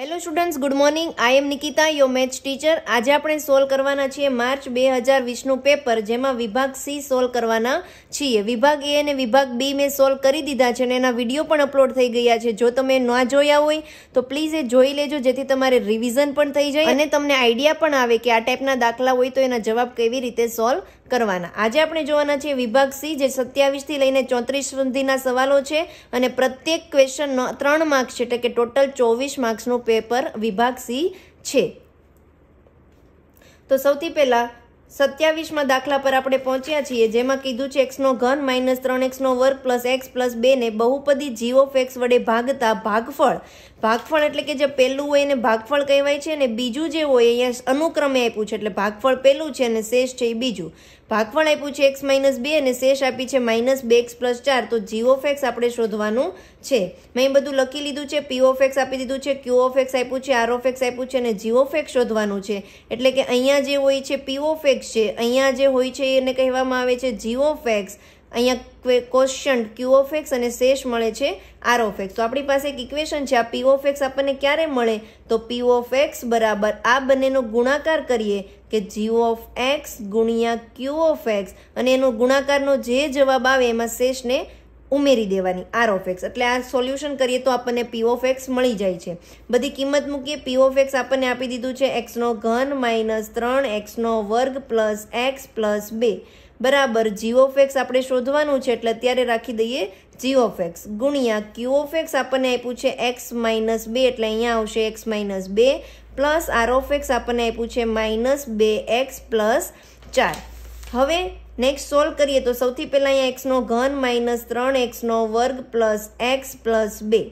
hello students good morning I am Nikita your maths teacher આજે આપણે solve કરવાના છીએ માર્ચ બે હજાર વીસનું પેપર જેમાં વિભાગ સી સોલ્વ કરવાના છીએ વિભાગ એ અને વિભાગ બી મેં સોલ્વ કરી દીધા છે અને એના વિડીયો પણ અપલોડ થઈ ગયા છે જો તમે ન જોયા હોય તો પ્લીઝ એ જોઈ લેજો જેથી તમારે રિવિઝન પણ થઈ જાય અને તમને આઈડિયા પણ આવે કે આ ટાઈપના દાખલા હોય તો એના જવાબ કેવી રીતે સોલ્વ કરવાના આજે આપણે જોવાના છીએ વિભાગ સી જે સત્યાવીસથી લઈને ચોત્રીસ સુધીના સવાલો છે અને પ્રત્યેક ક્વેશ્ચનનો ત્રણ માર્ક્સ છે એટલે કે ટોટલ ચોવીસ માર્ક્સનું પેપર વિભાગ સી છે તો સૌથી પહેલાં સત્યાવીસમાં દાખલા પર આપણે પહોંચ્યા છીએ જેમાં કીધું છે એક્સનો ઘન માઇનસ ત્રણ એક્સનો વર્ગ પ્લસ એક્સ પ્લસ બેને બહુપદી જી ઓફ એક્સ વડે ભાગતા ભાગફળ ભાગફળ એટલે કે જે પહેલું હોય એને ભાગફળ કહેવાય છે અને બીજું જે હોય અહીંયા અનુક્રમે આપ્યું છે એટલે ભાગફળ પહેલું છે અને શેષ છે એ બીજું ભાગફળ આપ્યું છે એક્સ માઇનસ બે અને શેષ આપી છે માઇનસ બે એક્સ પ્લસ ચાર તો જી ઓફ એક્સ આપણે શોધવાનું છે મેં બધું લખી લીધું છે પી ઓફ એક્સ આપી દીધું છે ક્યુ ઓફ એક્સ આપ્યું છે આર ઓફ એક્સ આપ્યું છે અને જી ઓફ એક્સ શોધવાનું છે એટલે કે અહીંયા જે હોય છે પી ઓફ એક્સ છે અહીંયા જે હોય છે એને કહેવામાં આવે છે જી ઓફ એક્સ અહીંયા ક્વેશ્ચન ક્યુ ઓફ એક્સ અને શેષ મળે છે આર ઓફ એક્સ તો આપણી પાસે એક ઇક્વેશન છે આ પી ઓફ એક્સ આપણને ક્યારે મળે તો પી ઓફ એક્સ બરાબર આ બંનેનો ગુણાકાર કરીએ કે જી ઓફ એક્સ ગુણ્યા ક્યુ ઓફ એક્સ અને એનો ગુણાકારનો જે જવાબ આવે એમાં શેષને ઉમેરી દેવાની આર ઓફ એક્સ એટલે આ સોલ્યુશન કરીએ તો આપણને પી ઓફ એક્સ મળી જાય છે બધી કિંમત મૂકીએ પી ઓફ એક્સ આપણને આપી દીધું છે એક્સનો ઘન માઇનસ ત્રણ એક્સનો વર્ગ પ્લસ એક્સ પ્લસ બે બરાબર જી ઓફ એક્સ આપણે શોધવાનું છે એટલે અત્યારે રાખી દઈએ જી ઓફ એક્સ ગુણ્યા ક્યુ ઓફ એક્સ આપણને આપ્યું છે એક્સ માઇનસ બે એટલે અહીંયા આવશે એક્સ માઇનસ બે પ્લસ આર ઓફ એક્સ આપણને આપ્યું છે માઇનસ બે એક્સ પ્લસ ચાર હવે નેક્સ્ટ સોલ્વ કરીએ તો સૌથી પહેલાં અહીંયા એક્સનો ઘન માઇનસ ત્રણ એક્સનો વર્ગ પ્લસ એક્સ પ્લસ બે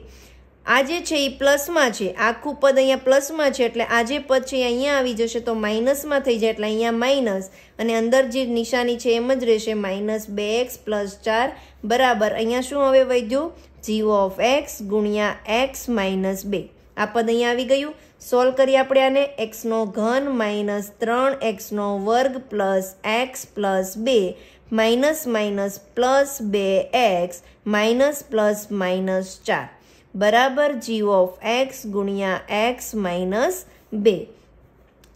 આ જે છે એ પ્લસમાં છે આખું પદ અહીંયા પ્લસમાં છે એટલે આ જે પદ છે અહીંયા આવી જશે તો માઇનસમાં થઈ જાય એટલે અહીંયા માઇનસ અને અંદર જે નિશાની છે એમ જ રહેશે માઇનસ બે એક્સ પ્લસ ચાર બરાબર અહીંયા શું હવે વધ્યું જીઓ ઓફ એક્સ ગુણ્યા એક્સ માઇનસ બે આ પદ અહીંયા આવી ગયું સોલ્વ કરીએ આપણે આને એક્સનો ઘન માઇનસ ત્રણ એક્સનો વર્ગ પ્લસ એક્સ પ્લસ બે માઇનસ માઇનસ પ્લસ બે એક્સ માઇનસ પ્લસ માઇનસ ચાર બરાબર જી ઓફ એક્સ ગુણ્યા એક્સ માઇનસ બે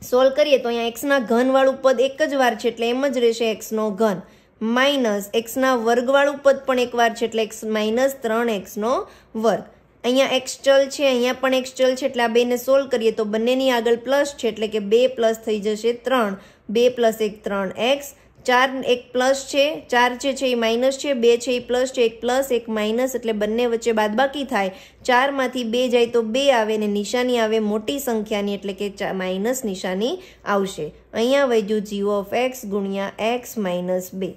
સોલ્વ કરીએ તો અહીંયા એક્સના ઘનવાળું પદ એક જ વાર છે એટલે એમ જ રહેશે એક્સનો ઘન માઇનસ એક્સના વર્ગવાળું પદ પણ એક વાર છે એટલે એક્સ માઇનસ ત્રણ એક્સનો વર્ગ અહીંયા એક્સ ચલ છે અહીંયા પણ એક્સ ચલ છે એટલે આ બેને સોલ્વ કરીએ તો બંનેની આગળ પ્લસ છે એટલે કે બે પ્લસ થઈ જશે ત્રણ બે પ્લસ એક ત્રણ એક્સ ચાર એક પ્લસ છે ચાર જે છે એ માઇનસ છે બે છે એ પ્લસ છે એક પ્લસ એક માઇનસ એટલે બંને વચ્ચે બાદબાકી થાય ચારમાંથી બે જાય તો બે આવે ને નિશાની આવે મોટી સંખ્યાની એટલે કે માઇનસ નિશાની આવશે અહીંયા વૈજ્યું જીઓ ઓફ એક્સ ગુણ્યા એક્સ માઇનસ બે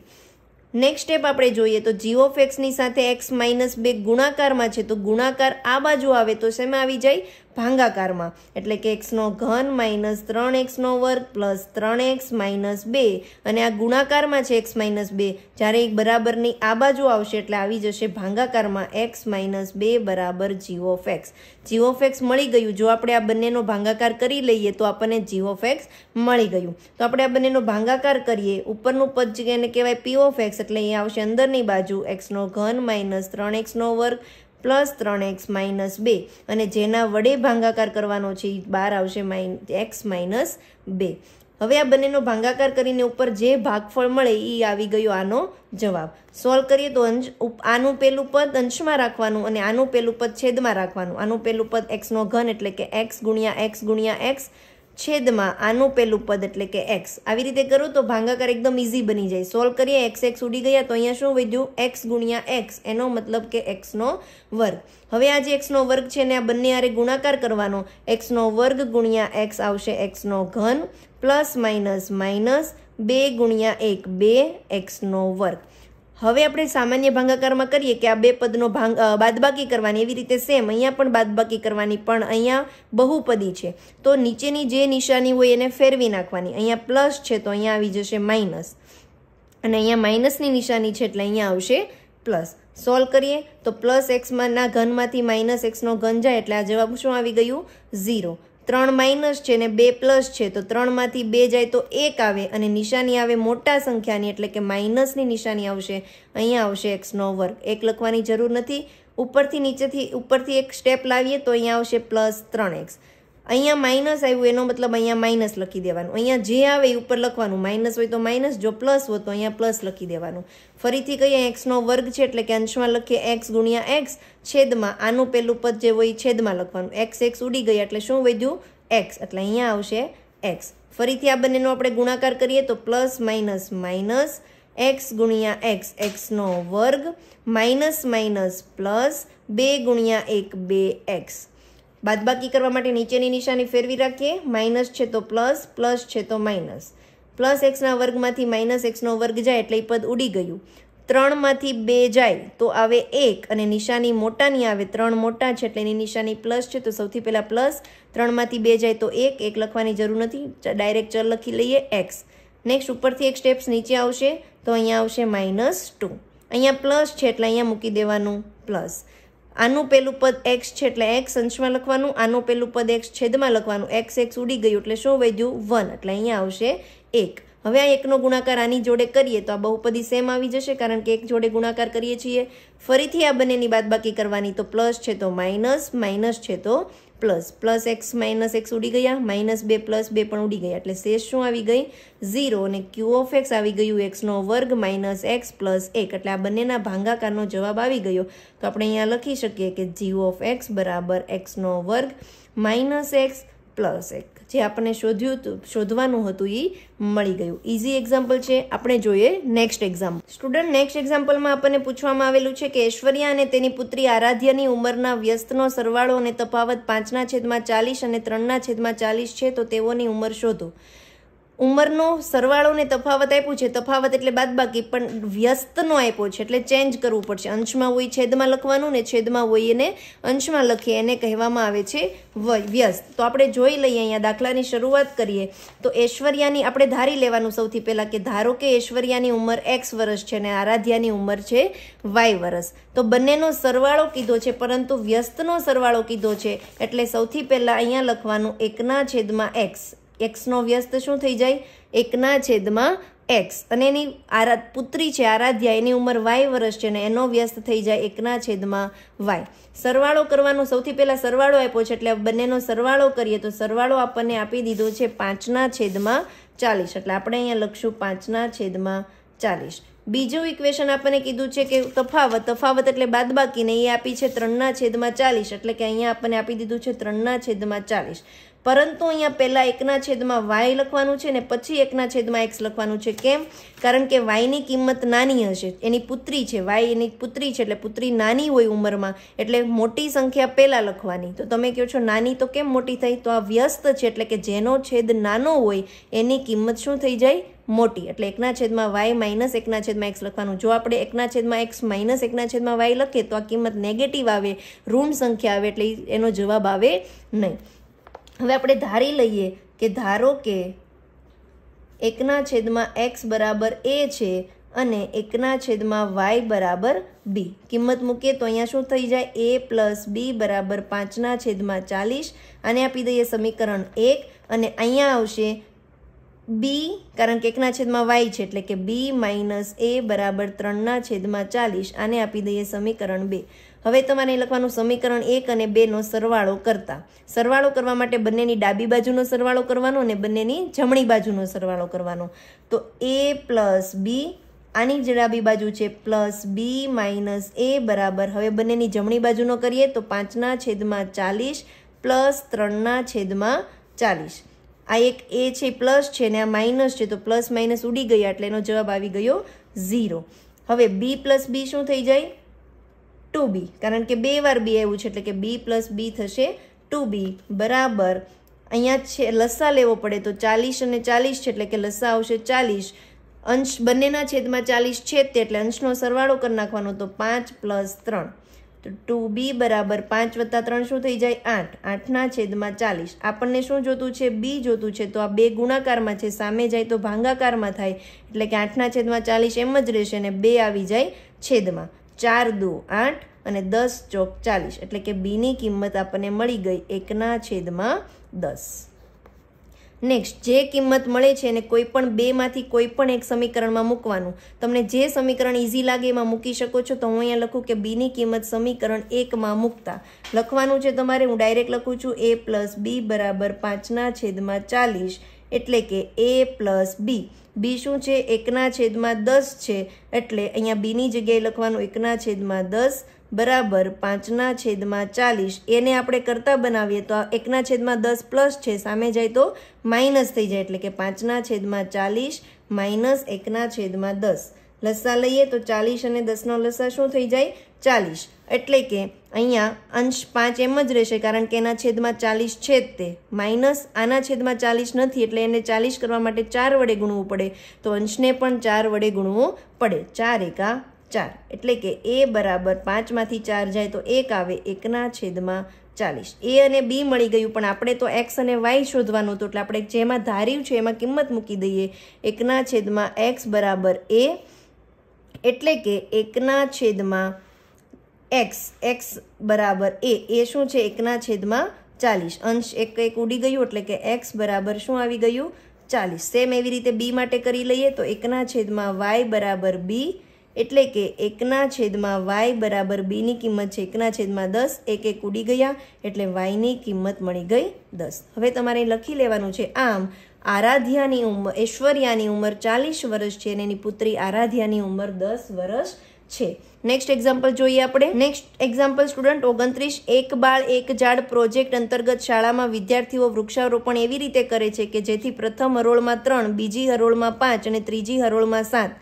નેક્સ્ટ સ્ટેપ આપણે જોઈએ તો જીઓ ઓફ એક્સની સાથે એક્સ માઇનસ બે ગુણાકારમાં છે તો ગુણાકાર આ બાજુ આવે તો શેમાં આવી જાય ભાંગાકારમાં એટલે કે એક્સનો ઘન માઇનસ ત્રણ એક્સનો વર્ગ પ્લસ ત્રણ એક્સ માઇનસ બે અને આ ગુણાકારમાં છે એક્સ માઇનસ બે જ્યારે એક બરાબરની આ બાજુ આવશે એટલે આવી જશે ભાંગાકારમાં એક્સ માઇનસ બે બરાબર જીઓફ એક્સ જીઓફ એક્સ મળી ગયું જો આપણે આ બંનેનો ભાંગાકાર કરી લઈએ તો આપણને જીઓફ એક્સ મળી ગયું તો આપણે આ બંનેનો ભાંગાકાર કરીએ ઉપરનું પદ એને કહેવાય પીઓફ એક્સ એટલે અહીંયા આવશે અંદરની બાજુ એક્સનો ઘન માઇનસ ત્રણ એક્સનો વર્ગ પ્લસ ત્રણ એક્સ માઇનસ બે અને જેના વડે ભાંગાકાર કરવાનો છે એ બહાર આવશે માઇન એક્સ માઇનસ બે હવે આ બંનેનો ભાંગાકાર કરીને ઉપર જે ભાગફળ મળે એ આવી ગયો આનો જવાબ સોલ્વ કરીએ તો અંશ આનું પહેલું પદ અંશમાં રાખવાનું અને આનું પહેલું પદ છેદમાં રાખવાનું આનું પહેલું પદ એક્સનો ઘન એટલે કે એક્સ ગુણ્યા એક્સ ગુણ્યા એક્સ છેદમાં આનું પેલું પદ એટલે કે એક્સ આવી રીતે કરું તો ભાંગાકાર એકદમ ઇઝી બની જાય સોલ્વ કરીએ એક્સ એક્સ ઉડી ગયા તો અહીંયા શું વધ્યું એક્સ ગુણ્યા એક્સ એનો મતલબ કે એક્સનો વર્ગ હવે આ જે એક્સનો વર્ગ છે ને આ બંને આરે ગુણાકાર કરવાનો એક્સનો વર્ગ ગુણ્યા એક્સ આવશે એક્સનો ઘન પ્લસ માઇનસ માઇનસ બે ગુણ્યા એક બે એક્સનો વર્ગ હવે આપણે સામાન્ય ભાંગાકારમાં કરીએ કે આ બે પદનો ભાંગ બાદબાકી કરવાની એવી રીતે સેમ અહીંયા પણ બાદબાકી કરવાની પણ અહીંયા બહુપદી છે તો નીચેની જે નિશાની હોય એને ફેરવી નાખવાની અહીંયા પ્લસ છે તો અહીંયા આવી જશે માઇનસ અને અહીંયા માઇનસની નિશાની છે એટલે અહીંયા આવશે પ્લસ સોલ્વ કરીએ તો પ્લસ એક્સમાંના ઘનમાંથી માઇનસ એક્સનો ઘન જાય એટલે આ જવાબ શું આવી ગયું ઝીરો ત્રણ માઇનસ છે ને બે પ્લસ છે તો ત્રણમાંથી બે જાય તો એક આવે અને નિશાની આવે મોટા સંખ્યાની એટલે કે માઇનસની નિશાની આવશે અહીંયા આવશે એક્સનો વર્ગ એક લખવાની જરૂર નથી ઉપરથી નીચેથી ઉપરથી એક સ્ટેપ લાવીએ તો અહીંયા આવશે પ્લસ ત્રણ એક્સ અહીંયા માઇનસ આવ્યું એનો મતલબ અહીંયા માઇનસ લખી દેવાનું અહીંયા જે આવે એ ઉપર લખવાનું માઇનસ હોય તો માઇનસ જો પ્લસ હોય તો અહીંયા પ્લસ લખી દેવાનું ફરીથી કહીએ એક્સનો વર્ગ છે એટલે કે અંશમાં લખીએ એક્સ ગુણ્યા એક્સ છેદમાં આનું પહેલું પદ જે હોય એ છેદમાં લખવાનું એક્સ એક્સ ઉડી ગઈ એટલે શું વધ્યું એક્સ એટલે અહીંયા આવશે એક્સ ફરીથી આ બંનેનો આપણે ગુણાકાર કરીએ તો પ્લસ માઇનસ માઇનસ એક્સ ગુણ્યા એક્સ એક્સનો વર્ગ માઇનસ માઇનસ પ્લસ બે ગુણ્યા એક બે એક્સ બાદબાકી કરવા માટે નીચેની નિશાની ફેરવી રાખીએ માઇનસ છે તો પ્લસ પ્લસ છે તો માઇનસ પ્લસ એક્સના વર્ગમાંથી માઇનસ એક્સનો વર્ગ જાય એટલે એ પદ ઉડી ગયું ત્રણમાંથી બે જાય તો આવે એક અને નિશાની મોટાની આવે ત્રણ મોટા છે એટલે એની નિશાની પ્લસ છે તો સૌથી પહેલાં પ્લસ ત્રણમાંથી બે જાય તો એક એક લખવાની જરૂર નથી ડાયરેક્ટ ચલ લખી લઈએ એક્સ નેક્સ્ટ ઉપરથી એક સ્ટેપ્સ નીચે આવશે તો અહીંયા આવશે માઇનસ ટુ અહીંયા પ્લસ છે એટલે અહીંયા મૂકી દેવાનું પ્લસ આનું પેલું પદ એક્સ છે એટલે એક્સ અંશમાં લખવાનું આનું પેલું પદ એક્સ છેદમાં લખવાનું એક્સ એક્સ ઉડી ગયું એટલે શું વધ્યું વન એટલે અહીંયા આવશે એક હવે આ એકનો ગુણાકાર આની જોડે કરીએ તો આ બહુપદી સેમ આવી જશે કારણ કે એક જોડે ગુણાકાર કરીએ છીએ ફરીથી આ બંનેની બાદબાકી કરવાની તો પ્લસ છે તો માઇનસ માઇનસ છે તો plus plus x minus x ઉડી ગયા માઇનસ બે પ્લસ બે પણ ઉડી ગયા એટલે શેષ શું આવી ગઈ ઝીરો અને ક્યુ ઓફ એક્સ આવી ગયું એક્સનો વર્ગ માઇનસ એક્સ પ્લસ એક એટલે આ બંનેના ભાંગાકારનો જવાબ આવી ગયો તો આપણે અહીંયા લખી શકીએ કે જી ઓફ એક્સ બરાબર એક્સનો વર્ગ માઇનસ એક્સ પ્લસ એક જે આપણને શોધ્યું શોધવાનું હતું એ મળી ગયું ઇઝી એક્ઝામ્પલ છે આપણે જોઈએ નેક્સ્ટ એક્ઝામ્પલ સ્ટુડન્ટ નેક્સ્ટ એક્ઝામ્પલમાં આપણને પૂછવામાં આવેલું છે કે ઐશ્વર્યા અને તેની પુત્રી આરાધ્યની ઉંમરના વ્યસ્તનો સરવાળો અને તફાવત પાંચના છેદમાં ચાલીસ અને ત્રણના છેદમાં ચાલીસ છે તો તેઓની ઉંમર શોધો ઉંમરનો સરવાળોને તફાવત આપ્યું છે તફાવત એટલે બાદબાકી પણ વ્યસ્તનો આપ્યો છે એટલે ચેન્જ કરવું પડશે અંશમાં હોય છેદમાં લખવાનું ને છેદમાં હોય એને અંશમાં લખીએ એને કહેવામાં આવે છે વય વ્યસ્ત તો આપણે જોઈ લઈએ અહીંયા દાખલાની શરૂઆત કરીએ તો ઐશ્વર્યાની આપણે ધારી લેવાનું સૌથી પહેલાં કે ધારો કે ઐશ્વર્યાની ઉંમર એક્સ વર્ષ છે અને આરાધ્યાની ઉંમર છે વાય વર્ષ તો બંનેનો સરવાળો કીધો છે પરંતુ વ્યસ્તનો સરવાળો કીધો છે એટલે સૌથી પહેલાં અહીંયા લખવાનું એકના છેદમાં એક્સ એક્સનો વ્યસ્ત શું થઈ જાય એકના છેદમાં એક્સ અને એની આરા પુત્રી છે આરાધ્યા એની ઉંમર વાય વર્ષ છે ને એનો વ્યસ્ત થઈ જાય એકના છેદમાં વાય સરવાળો કરવાનો સૌથી પહેલાં સરવાળો આપ્યો છે એટલે બંનેનો સરવાળો કરીએ તો સરવાળો આપણને આપી દીધો છે પાંચના છેદમાં ચાલીસ એટલે આપણે અહીંયા લખશું પાંચના છેદમાં ચાલીસ બીજું ઇક્વેશન આપણને કીધું છે કે તફાવત તફાવત એટલે બાદબાકીને એ આપી છે ત્રણના છેદમાં ચાલીસ એટલે કે અહીંયા આપણને આપી દીધું છે ત્રણના છેદમાં ચાલીસ પરંતુ અહીંયા પહેલાં એકના છેદમાં વાય લખવાનું છે ને પછી એકના છેદમાં એક્સ લખવાનું છે કેમ કારણ કે વાયની કિંમત નાની હશે એની પુત્રી છે વાય એની પુત્રી છે એટલે પુત્રી નાની હોય ઉંમરમાં એટલે મોટી સંખ્યા પહેલાં લખવાની તો તમે કહો છો નાની તો કેમ મોટી થઈ તો આ વ્યસ્ત છે એટલે કે જેનો છેદ નાનો હોય એની કિંમત શું થઈ જાય મોટી એટલે એકના છેદમાં વાય માઇનસ એકના છેદમાં એક્સ લખવાનું જો આપણે એકના છેદમાં એક્સ માઇનસ એકના છેદમાં વાય લખીએ તો આ કિંમત નેગેટિવ આવે ઋણ સંખ્યા આવે એટલે એનો જવાબ આવે નહીં હવે આપણે ધારી લઈએ કે ધારો કે એકના છેદમાં એક્સ બરાબર એ છે અને એકના છેદમાં વાય બરાબર બી કિંમત મૂકીએ તો અહીંયા શું થઈ જાય એ પ્લસ બી બરાબર પાંચના છેદમાં ચાલીસ અને આપી દઈએ સમીકરણ એક અને અહીંયા આવશે બી કારણ કે એકના છેદમાં વાય છે એટલે કે બી માઇનસ એ બરાબર ત્રણના છેદમાં ચાલીસ આને આપી દઈએ સમીકરણ બે હવે તમારે લખવાનું સમીકરણ એક અને બેનો સરવાળો કરતા સરવાળો કરવા માટે બંનેની ડાબી બાજુનો સરવાળો કરવાનો અને બંનેની જમણી બાજુનો સરવાળો કરવાનો તો એ પ્લસ બી આની જ ડાબી બાજુ છે પ્લસ બી માઇનસ એ બરાબર હવે બંનેની જમણી બાજુનો કરીએ તો પાંચના છેદમાં ચાલીસ પ્લસ ત્રણના છેદમાં ચાલીસ આ એક એ છે પ્લસ છે ને આ માઇનસ છે તો પ્લસ માઇનસ ઉડી ગયા એટલે એનો જવાબ આવી ગયો ઝીરો હવે બી પ્લસ બી શું થઈ જાય ટુ બી કારણ કે બે વાર બી આવ્યું છે એટલે કે બી પ્લસ બી થશે ટુ બી બરાબર અહીંયા છે લસા લેવો પડે તો ચાલીસ અને ચાલીસ છે એટલે કે લસા આવશે ચાલીસ અંશ બંનેના છેદમાં ચાલીસ છે તે એટલે અંશનો સરવાળો કરી નાખવાનો તો પાંચ પ્લસ ત્રણ તો ટુ બી બરાબર પાંચ વત્તા ત્રણ શું થઈ જાય આઠ આઠના છેદમાં ચાલીસ આપણને શું જોતું છે બી જોતું છે તો આ બે ગુણાકારમાં છે સામે જાય તો ભાંગાકારમાં થાય એટલે કે આઠના છેદમાં ચાલીસ એમ જ રહેશે ને બે આવી જાય છેદમાં ચાર દો આઠ અને દસ ચોક ચાલીસ એટલે કે બીની કિંમત આપણને મળી ગઈ એકના છેદમાં દસ નેક્સ્ટ જે કિંમત મળે છે એને કોઈ પણ બેમાંથી કોઈ પણ એક સમીકરણમાં મૂકવાનું તમને જે સમીકરણ ઇઝી લાગે એમાં મૂકી શકો છો તો હું અહીંયા લખું કે બીની કિંમત સમીકરણ એકમાં મૂકતા લખવાનું છે તમારે હું ડાયરેક્ટ લખું છું એ પ્લસ બી બરાબર પાંચના છેદમાં ચાલીસ એટલે કે એ પ્લસ બી બી શું છે એકના છેદમાં દસ છે એટલે અહીંયા બીની જગ્યાએ લખવાનું એકના છેદમાં દસ બરાબર પાંચના છેદમાં ચાલીસ એને આપણે કરતાં બનાવીએ તો એકના છેદમાં દસ પ્લસ છે સામે જાય તો માઇનસ થઈ જાય એટલે કે પાંચના છેદમાં ચાલીસ માઇનસ એકના છેદમાં દસ લસા લઈએ તો ચાલીસ અને દસનો લસા શું થઈ જાય ચાલીસ એટલે કે અહીંયા અંશ પાંચ એમ જ રહેશે કારણ કે એના છેદમાં ચાલીસ છે જ તે માઇનસ આના છેદમાં ચાલીસ નથી એટલે એને ચાલીસ કરવા માટે ચાર વડે ગુણવું પડે તો અંશને પણ ચાર વડે ગુણવું પડે ચાર એકા ચાર એટલે કે એ બરાબર પાંચમાંથી ચાર જાય તો એક આવે એકના છેદમાં ચાલીસ એ અને બી મળી ગયું પણ આપણે તો એક્સ અને વાય શોધવાનું હતું એટલે આપણે જેમાં ધાર્યું છે એમાં કિંમત મૂકી દઈએ એકના છેદમાં એક્સ બરાબર એ એટલે કે એકના છેદમાં એક્સ એક્સ બરાબર એ એ શું છે એકના છેદમાં ચાલીસ અંશ એક એક ઉડી ગયું એટલે કે એક્સ બરાબર શું આવી ગયું ચાલીસ સેમ એવી રીતે બી માટે કરી લઈએ તો એકના છેદમાં વાય બરાબર બી એટલે કે એકના છેદમાં વાય બરાબર બીની કિંમત છે એકના છેદમાં દસ એક એક ઉડી ગયા એટલે વાયની કિંમત મળી ગઈ દસ હવે તમારે લખી લેવાનું છે આમ આરાધ્યાની ઉંમર ઐશ્વર્યાની ઉંમર ચાલીસ વર્ષ છે અને એની પુત્રી આરાધ્યાની ઉંમર દસ વર્ષ છે નેક્સ્ટ એક્ઝામ્પલ જોઈએ આપણે નેક્સ્ટ એક્ઝામ્પલ સ્ટુડન્ટ ઓગણત્રીસ એક બાળ એક ઝાડ પ્રોજેક્ટ અંતર્ગત શાળામાં વિદ્યાર્થીઓ વૃક્ષારોપણ એવી રીતે કરે છે કે જેથી પ્રથમ હરોળમાં ત્રણ બીજી હરોળમાં પાંચ અને ત્રીજી હરોળમાં સાત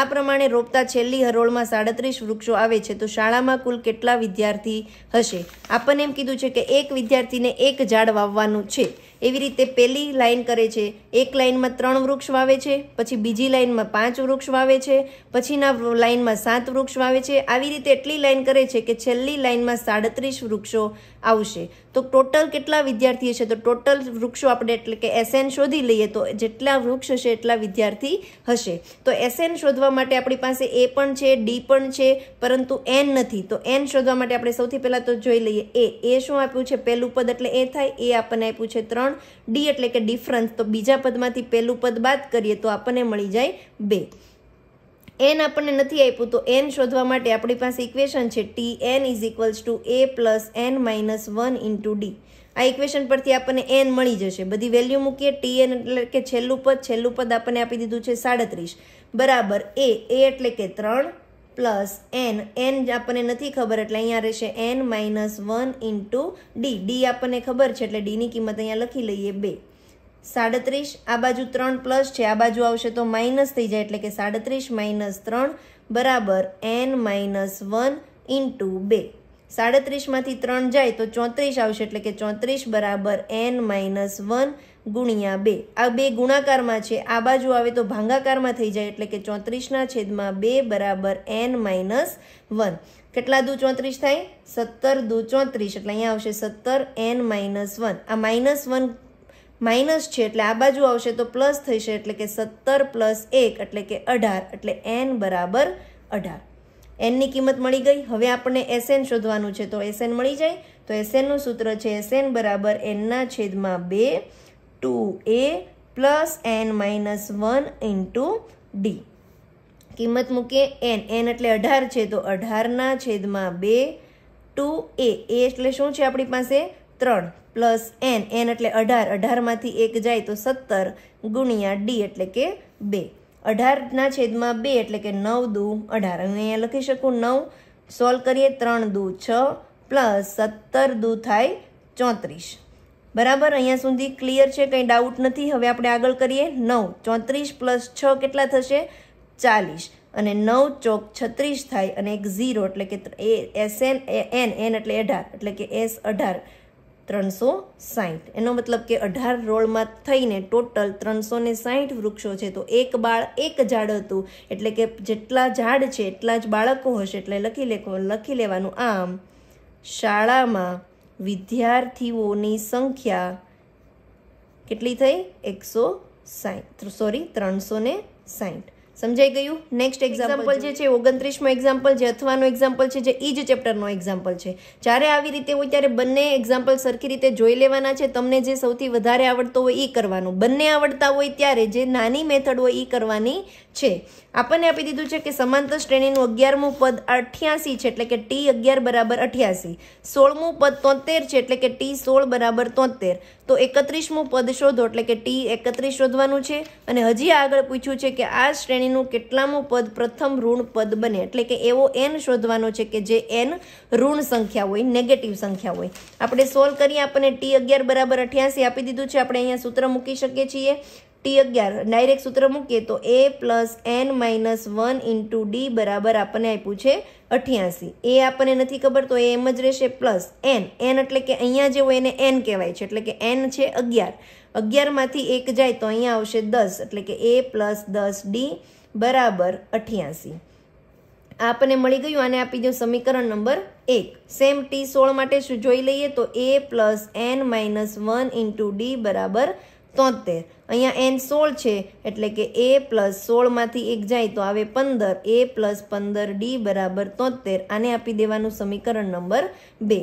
આ પ્રમાણે રોપતા છેલ્લી હરોળમાં સાડત્રીસ વૃક્ષો આવે છે તો શાળામાં કુલ કેટલા વિદ્યાર્થી હશે આપણને એમ કીધું છે કે એક વિદ્યાર્થીને એક ઝાડ વાવવાનું છે એવી રીતે પહેલી લાઇન કરે છે એક લાઇનમાં ત્રણ વૃક્ષ વાવે છે પછી બીજી લાઇનમાં પાંચ વૃક્ષ વાવે છે પછીના લાઇનમાં સાત વૃક્ષ વાવે છે આવી રીતે એટલી લાઇન કરે છે કે છેલ્લી લાઇનમાં સાડત્રીસ વૃક્ષો આવશે તો ટોટલ કેટલા વિદ્યાર્થી હશે તો ટોટલ વૃક્ષો આપણે એટલે કે એસએન શોધી લઈએ તો જેટલા વૃક્ષ હશે એટલા વિદ્યાર્થી હશે તો એસએન શોધવા માટે આપણી પાસે એ પણ છે ડી પણ છે પરંતુ એન નથી તો એન શોધવા માટે આપણે સૌથી પહેલાં તો જોઈ લઈએ એ એ શું આપ્યું છે પહેલું પદ એટલે એ થાય એ આપણને આપ્યું છે ત્રણ ડી એટલે કે ડિફરન્સ તો બીજા પદમાંથી પહેલું પદ બાદ કરીએ તો આપણને મળી જાય બે એન આપણને નથી આપ્યું તો એન શોધવા માટે આપણી પાસે ઇક્વેશન છે T N is equals to A plus N minus one into D આ ઇક્વેશન પરથી આપણને એન મળી જશે બધી વેલ્યુ મૂકીએ ટી એન એટલે કે છેલ્લું પદ છેલ્લું પદ આપણને આપી દીધું છે સાડત્રીસ બરાબર એ એ એટલે કે ત્રણ પ્લસ એન એન આપણને નથી ખબર એટલે અહીંયા રહેશે N minus one into D D આપણને ખબર છે એટલે ડીની કિંમત અહીંયા લખી લઈએ બે સાડત્રીસ આ બાજુ ત્રણ પ્લસ છે આ બાજુ આવશે તો માઇનસ થઈ જાય એટલે કે સાડત્રીસ માઇનસ ત્રણ બરાબર એન માઇનસ વન ઇન્ટુ બે સાડત્રીસમાંથી ત્રણ જાય તો ચોત્રીસ આવશે એટલે કે ચોત્રીસ બરાબર એન માઇનસ વન ગુણ્યા બે આ બે ગુણાકારમાં છે આ બાજુ આવે તો ભાંગાકારમાં થઈ જાય એટલે કે ચોત્રીસના છેદમાં બે બરાબર એન માઇનસ વન કેટલા દુ ચોત્રીસ થાય સત્તર દુ ચોત્રીસ એટલે અહીંયા આવશે સત્તર એન માઇનસ વન આ માઇનસ વન માઇનસ છે એટલે આ બાજુ આવશે તો પ્લસ થશે એટલે કે સત્તર પ્લસ એક એટલે કે અઢાર એટલે એન બરાબર અઢાર એનની કિંમત મળી ગઈ હવે આપણને એસએન શોધવાનું છે તો એસએન મળી જાય તો એસએનનું સૂત્ર છે એસએન બરાબર એનના છેદમાં બે two A plus N minus one into D કિંમત મૂકીએ એન એન એટલે અઢાર છે તો અઢારના છેદમાં બે ટુ એ એટલે શું છે આપણી પાસે ત્રણ પ્લસ એન એન એટલે અઢાર અઢારમાંથી એક જાય તો સત્તર ગુણ્યા ડી એટલે કે બે અઢારના છેદમાં બે એટલે કે નવ દુ અઢાર હું અહીંયા લખી શકું નવ સોલ્વ કરીએ ત્રણ દૂ છ પ્લસ સત્તર દૂ થાય ચોત્રીસ બરાબર અહીંયા સુધી ક્લિયર છે કંઈ ડાઉટ નથી હવે આપણે આગળ કરીએ નવ ચોત્રીસ પ્લસ છ કેટલા થશે ચાલીસ અને નવ ચોક છત્રીસ થાય અને એક ઝીરો એટલે કે A S N A N N એટલે અઢાર એટલે કે એસ અઢાર ત્રણસો સાહીઠ એનો મતલબ કે અઢાર રોળમાં થઈને ટોટલ ત્રણસો ને સાહીઠ વૃક્ષો છે તો એક બાળ એક ઝાડ હતું એટલે કે જેટલા ઝાડ છે એટલા જ બાળકો હશે એટલે લખી લે લખી લેવાનું આમ શાળામાં વિદ્યાર્થીઓની સંખ્યા કેટલી થઈ એકસો સાહીઠ સોરી ત્રણસો ને સાહીઠ સમજાઈ ગયું નેક્સ્ટ એક્ઝામ્પલ જે છે ઓગણત્રીસમો એક્ઝામ્પલ જે અથવાનો એક્ઝામ્પલ છે જે એ જ ચેપ્ટરનો એક્ઝામ્પલ છે જ્યારે આવી રીતે હોય ત્યારે બંને એક્ઝામ્પલ સરખી રીતે જોઈ લેવાના છે તમને જે સૌથી વધારે આવડતો હોય એ કરવાનું બંને આવડતા હોય ત્યારે જે નાની મેથડ હોય એ કરવાની છે આપણને આપી દીધું છે કે સમાંતર શ્રેણીનું અગિયારમું પદ અઠ્યાસી છે એટલે કે ટી અગિયાર બરાબર અઠ્યાસી સોળમું પદ તોતેર છે એટલે કે ટી સોળ બરાબર તોતેર તો એકત્રીસમું પદ શોધો એટલે કે ટી એકત્રીસ શોધવાનું છે અને હજી આગળ પૂછ્યું છે કે આ શ્રેણીનું કેટલામું પદ પ્રથમ ઋણ પદ બને એટલે કે એવો એન શોધવાનો છે કે જે એન ઋણ સંખ્યા હોય નેગેટિવ સંખ્યા હોય આપણે સોલ્વ કરીએ આપણને ટી અગિયાર બરાબર અઠ્યાસી આપી દીધું છે આપણે અહીંયા સૂત્ર મૂકી શકીએ છીએ ટી અગિયાર ડાયરેક્ટ સૂત્ર મૂકીએ તો A plus N minus one into D બરાબર આપણને આપ્યું છે અઠ્યાસી એ આપણને નથી ખબર તો એ એમ જ રહેશે પ્લસ એન એન એટલે કે અહીંયા જે હોય એને એન કહેવાય છે એટલે કે એન છે અગિયાર અગિયારમાંથી એક જાય તો અહીંયા આવશે દસ એટલે કે એ પ્લસ દસ ડી બરાબર અઠ્યાસી આપણને મળી ગયું અને આપી દો સમીકરણ નંબર એક સેમ ટી સોળ માટે શું જોઈ લઈએ તો A plus N minus one into D બરાબર તોતેર અહીંયા એન સોળ છે એટલે કે એ પ્લસ સોળમાંથી એક જાય તો આવે પંદર એ પ્લસ પંદર ડી બરાબર તોતેર આને આપી દેવાનું સમીકરણ નંબર બે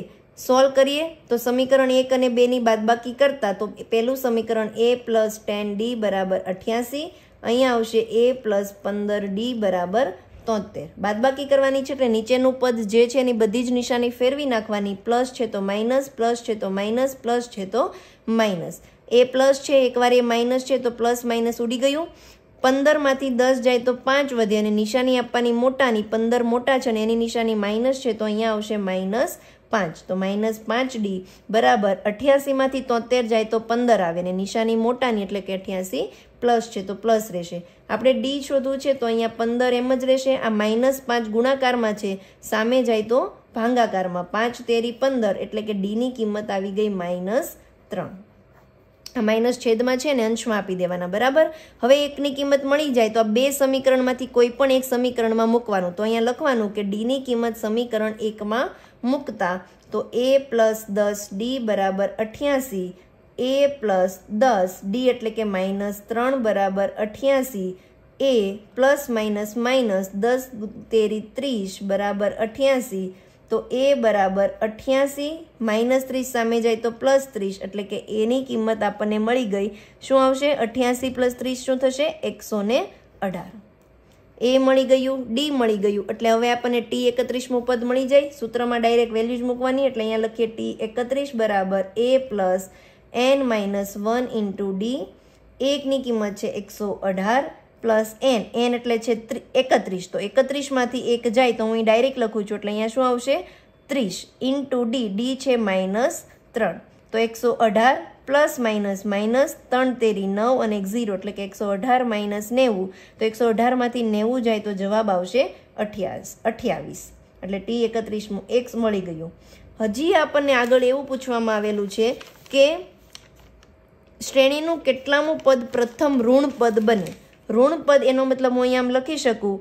સોલ્વ કરીએ તો સમીકરણ એક અને બેની બાદબાકી કરતાં તો પહેલું સમીકરણ એ પ્લસ ટેન ડી બરાબર અઠ્યાસી અહીંયા આવશે એ પ્લસ પંદર ડી બરાબર તોતેર બાદબાકી કરવાની છે એટલે નીચેનું પદ જે છે એની બધી જ નિશાની ફેરવી નાખવાની પ્લસ છે તો માઇનસ પ્લસ છે તો માઇનસ પ્લસ છે તો માઇનસ એ પ્લસ છે એકવાર એ માઇનસ છે તો પ્લસ માઇનસ ઉડી ગયું પંદરમાંથી દસ જાય તો પાંચ વધે અને નિશાની આપવાની મોટાની પંદર મોટા છે અને એની નિશાની માઇનસ છે તો અહીંયા આવશે માઇનસ પાંચ તો માઇનસ પાંચ ડી બરાબર અઠ્યાસીમાંથી તોતેર જાય તો પંદર આવે ને નિશાની મોટાની એટલે કે અઠ્યાસી પ્લસ છે તો પ્લસ રહેશે આપણે ડી શોધવું છે તો અહીંયા પંદર એમ જ રહેશે આ માઇનસ પાંચ ગુણાકારમાં છે સામે જાય તો ભાંગાકારમાં પાંચ તેરી પંદર એટલે કે ડીની કિંમત આવી ગઈ માઇનસ ત્રણ માઇનસ છેદમાં છે અને અંશમાં આપી દેવાના બરાબર હવે એકની કિંમત મળી જાય તો આ બે સમીકરણમાંથી કોઈ પણ એક સમીકરણમાં મૂકવાનું તો અહીંયા લખવાનું કે ડીની કિંમત સમીકરણ એકમાં મૂકતા તો એ પ્લસ દસ ડી બરાબર અઠ્યાસી એ પ્લસ દસ ડી એટલે કે માઇનસ ત્રણ બરાબર અઠ્યાસી એ પ્લસ માઇનસ માઇનસ દસ તેરી ત્રીસ બરાબર અઠ્યાસી તો એ બરાબર અઠ્યાસી માઇનસ ત્રીસ સામે જાય તો પ્લસ ત્રીસ એટલે કે એની કિંમત આપણને મળી ગઈ શું આવશે અઠ્યાસી પ્લસ ત્રીસ શું થશે એકસો ને અઢાર એ મળી ગયું ડી મળી ગયું એટલે હવે આપણને ટી એકત્રીસમું પદ મળી જાય સૂત્રમાં ડાયરેક્ટ વેલ્યુ જ મૂકવાની એટલે અહીંયા લખીએ ટી એકત્રીસ બરાબર A plus N minus one into D એકની કિંમત છે એકસો અઢાર પ્લસ એન એન એટલે છે એકત્રીસ તો એકત્રીસમાંથી એક જાય તો હું ડાયરેક્ટ લખું છું એટલે અહીંયા શું આવશે ત્રીસ ઇન્ટુ ડી ડી છે માઇનસ ત્રણ તો એકસો અઢાર પ્લસ માઇનસ માઇનસ ત્રણ તેરી નવ અને એક ઝીરો એટલે કે એકસો અઢાર માઇનસ નેવું તો એકસો અઢારમાંથી નેવું જાય તો જવાબ આવશે અઠ્યાસ અઠ્યાવીસ એટલે ટી એકત્રીસમું એક્સ મળી ગયું હજી આપણને આગળ એવું પૂછવામાં આવેલું છે કે શ્રેણીનું કેટલામું પદ પ્રથમ ઋણ પદ બને ઋણપદ એનો મતલબ હું અહીંયા આમ લખી શકું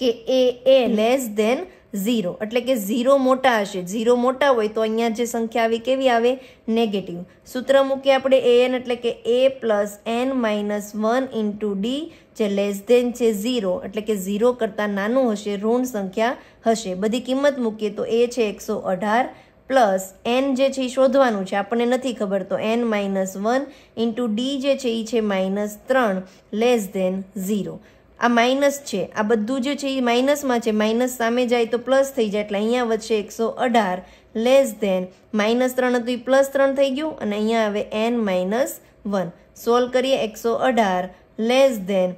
કે A A less than zero એટલે કે ઝીરો મોટા હશે ઝીરો મોટા હોય તો અહીંયા જે સંખ્યા આવી કેવી આવે નેગેટિવ સૂત્ર મૂકીએ આપણે એ એન એટલે કે a plus N minus one into d જે લેસ ધેન છે ઝીરો એટલે કે ઝીરો કરતાં નાનું હશે ઋણ સંખ્યા હશે બધી કિંમત મૂકીએ તો એ છે એકસો અઢાર પ્લસ એન જે છે એ શોધવાનું છે આપણને નથી ખબર તો n minus one into d જે છે એ છે માઇનસ ત્રણ લેસ ધેન ઝીરો આ માઇનસ છે આ બધું જે છે એ માઇનસમાં છે માઇનસ સામે જાય તો પ્લસ થઈ જાય એટલે અહીંયા વધશે એકસો અઢાર લેસ ધેન માઇનસ ત્રણ હતું એ પ્લસ ત્રણ થઈ ગયું અને અહીંયા આવે એન માઇનસ વન સોલ્વ કરીએ એકસો અઢાર લેસ ધેન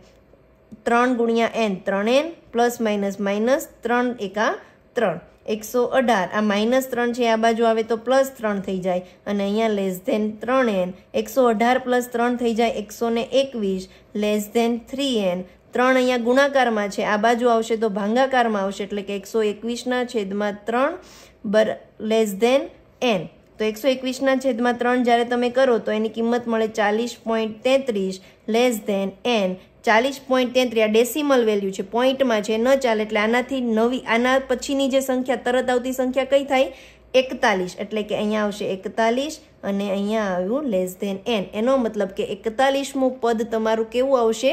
ત્રણ ગુણ્યા એન ત્રણ એન પ્લસ માઇનસ માઇનસ ત્રણ એકા ત્રણ એકસો અઢાર આ માઇનસ ત્રણ છે આ બાજુ આવે તો પ્લસ ત્રણ થઈ જાય અને અહીંયા લેસ ધેન ત્રણ એન એકસો અઢાર પ્લસ ત્રણ થઈ જાય એકસો ને એકવીસ લેસ ધેન થ્રી એન ત્રણ અહીંયા ગુણાકારમાં છે આ બાજુ આવશે તો ભાંગાકારમાં આવશે એટલે કે એકસો એકવીસના છેદમાં ત્રણ બર લેસ ધેન એન તો એકસો એકવીસના છેદમાં ત્રણ જ્યારે તમે કરો તો એની કિંમત મળે ચાલીસ પોઈન્ટ તેત્રીસ લેસ ધેન એન ચાલીસ પોઈન્ટ તેત્રી આ ડેસિમલ વેલ્યુ છે પોઈન્ટમાં છે ન ચાલે એટલે આનાથી નવી આના પછીની જે સંખ્યા તરત આવતી સંખ્યા કઈ થાય એકતાલીસ એટલે કે અહીંયા આવશે એકતાલીસ અને અહીંયા આવ્યું લેસ ધેન એન એનો મતલબ કે એકતાલીસમું પદ તમારું કેવું આવશે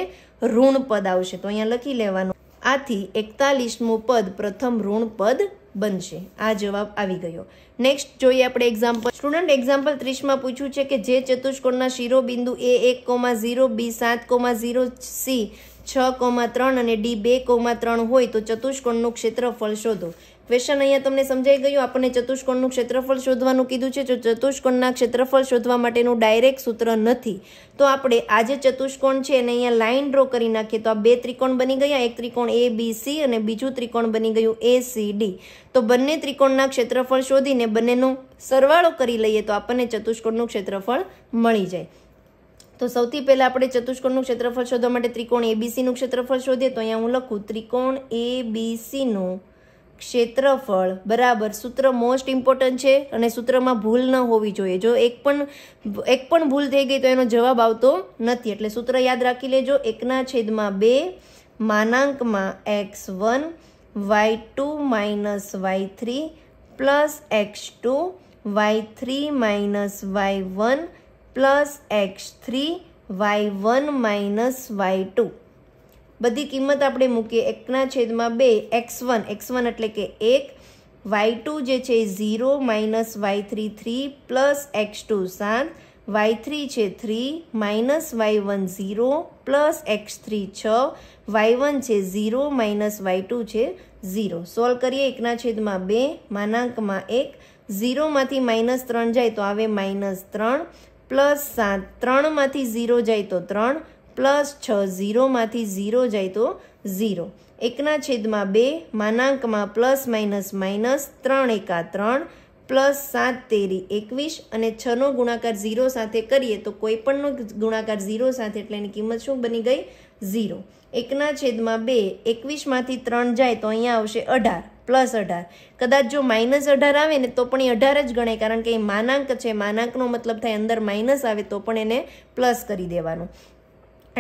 ઋણ પદ આવશે તો અહીંયા લખી લેવાનું આથી એકતાલીસમું પદ પ્રથમ ઋણ પદ બનશે આ જવાબ આવી ગયો નેક્સ્ટ જોઈએ આપણે એક્ઝામ્પલ સ્ટુડન્ટ એક્ઝામ્પલ ત્રીસમાં પૂછ્યું છે કે જે ચતુષ્કોણના શિરોબિંદુ એ એક કોમા ઝીરો બી સાત કોમા ઝીરો સી છ કોમા ત્રણ અને ડી બે કોમા ત્રણ હોય તો ચતુષ્કોણનું ક્ષેત્રફળ શોધો ક્વેશ્ચન અહીંયા તમને સમજાઈ ગયું આપણને ચતુષ્કોણનું ક્ષેત્રફળ શોધવાનું કીધું છે જો ચતુષ્કોણના ક્ષેત્રફળ શોધવા માટેનું ડાયરેક્ટ સૂત્ર નથી તો આપણે આ જે ચતુષ્કોણ છે એને અહીંયા લાઇન ડ્રો કરી નાખીએ તો આ બે ત્રિકોણ બની ગયા એક ત્રિકોણ એ બી સી અને બીજું ત્રિકોણ બની ગયું એ સી ડી તો બંને ત્રિકોણના ક્ષેત્રફળ શોધીને બંનેનો સરવાળો કરી લઈએ તો આપણને ચતુષ્કોણનું ક્ષેત્રફળ મળી જાય તો સૌથી પહેલાં આપણે ચતુષ્કોણનું ક્ષેત્રફળ શોધવા માટે ત્રિકોણ એબીસીનું ક્ષેત્રફળ શોધીએ તો અહીંયા હું લખું ત્રિકોણ એબીસીનું ક્ષેત્રફળ બરાબર સૂત્ર મોસ્ટ ઇમ્પોર્ટન્ટ છે અને સૂત્રમાં ભૂલ ન હોવી જોઈએ જો એક પણ એક પણ ભૂલ થઈ ગઈ તો એનો જવાબ આવતો નથી એટલે સૂત્ર યાદ રાખી લેજો એકના છેદમાં બે માનાંકમાં x one y two minus y three plus x two y three minus y one plus x three y one minus y two બધી કિંમત આપણે મૂકીએ એકના છેદમાં બે એક્સ વન એક્સ વન એટલે કે એક વાય ટુ જે છે zero minus y three three plus x two સાત વાય થ્રી છે three minus y one zero plus x three છ વાય વન છે ઝીરો માઇનસ વાય ટુ છે ઝીરો સોલ્વ કરીએ એકના છેદમાં બે માનાંકમાં એક ઝીરોમાંથી માઇનસ ત્રણ જાય તો આવે માઇનસ ત્રણ પ્લસ સાત ત્રણમાંથી ઝીરો જાય તો ત્રણ પ્લસ છ ઝીરોમાંથી ઝીરો જાય તો ઝીરો એકના છેદમાં બે માનાંકમાં પ્લસ માઇનસ માઇનસ ત્રણ એકા ત્રણ પ્લસ સાત તેરી એકવીસ અને છનો ગુણાકાર ઝીરો સાથે કરીએ તો કોઈપણનો ગુણાકાર ઝીરો સાથે એટલે એની કિંમત શું બની ગઈ ઝીરો એકના છેદમાં બે એકવીસમાંથી ત્રણ જાય તો અહીંયા આવશે અઢાર પ્લસ અઢાર કદાચ જો માઇનસ અઢાર આવે ને તો પણ એ અઢાર જ ગણાય કારણ કે એ માનાંક છે માનાંકનો મતલબ થાય અંદર માઇનસ આવે તો પણ એને પ્લસ કરી દેવાનું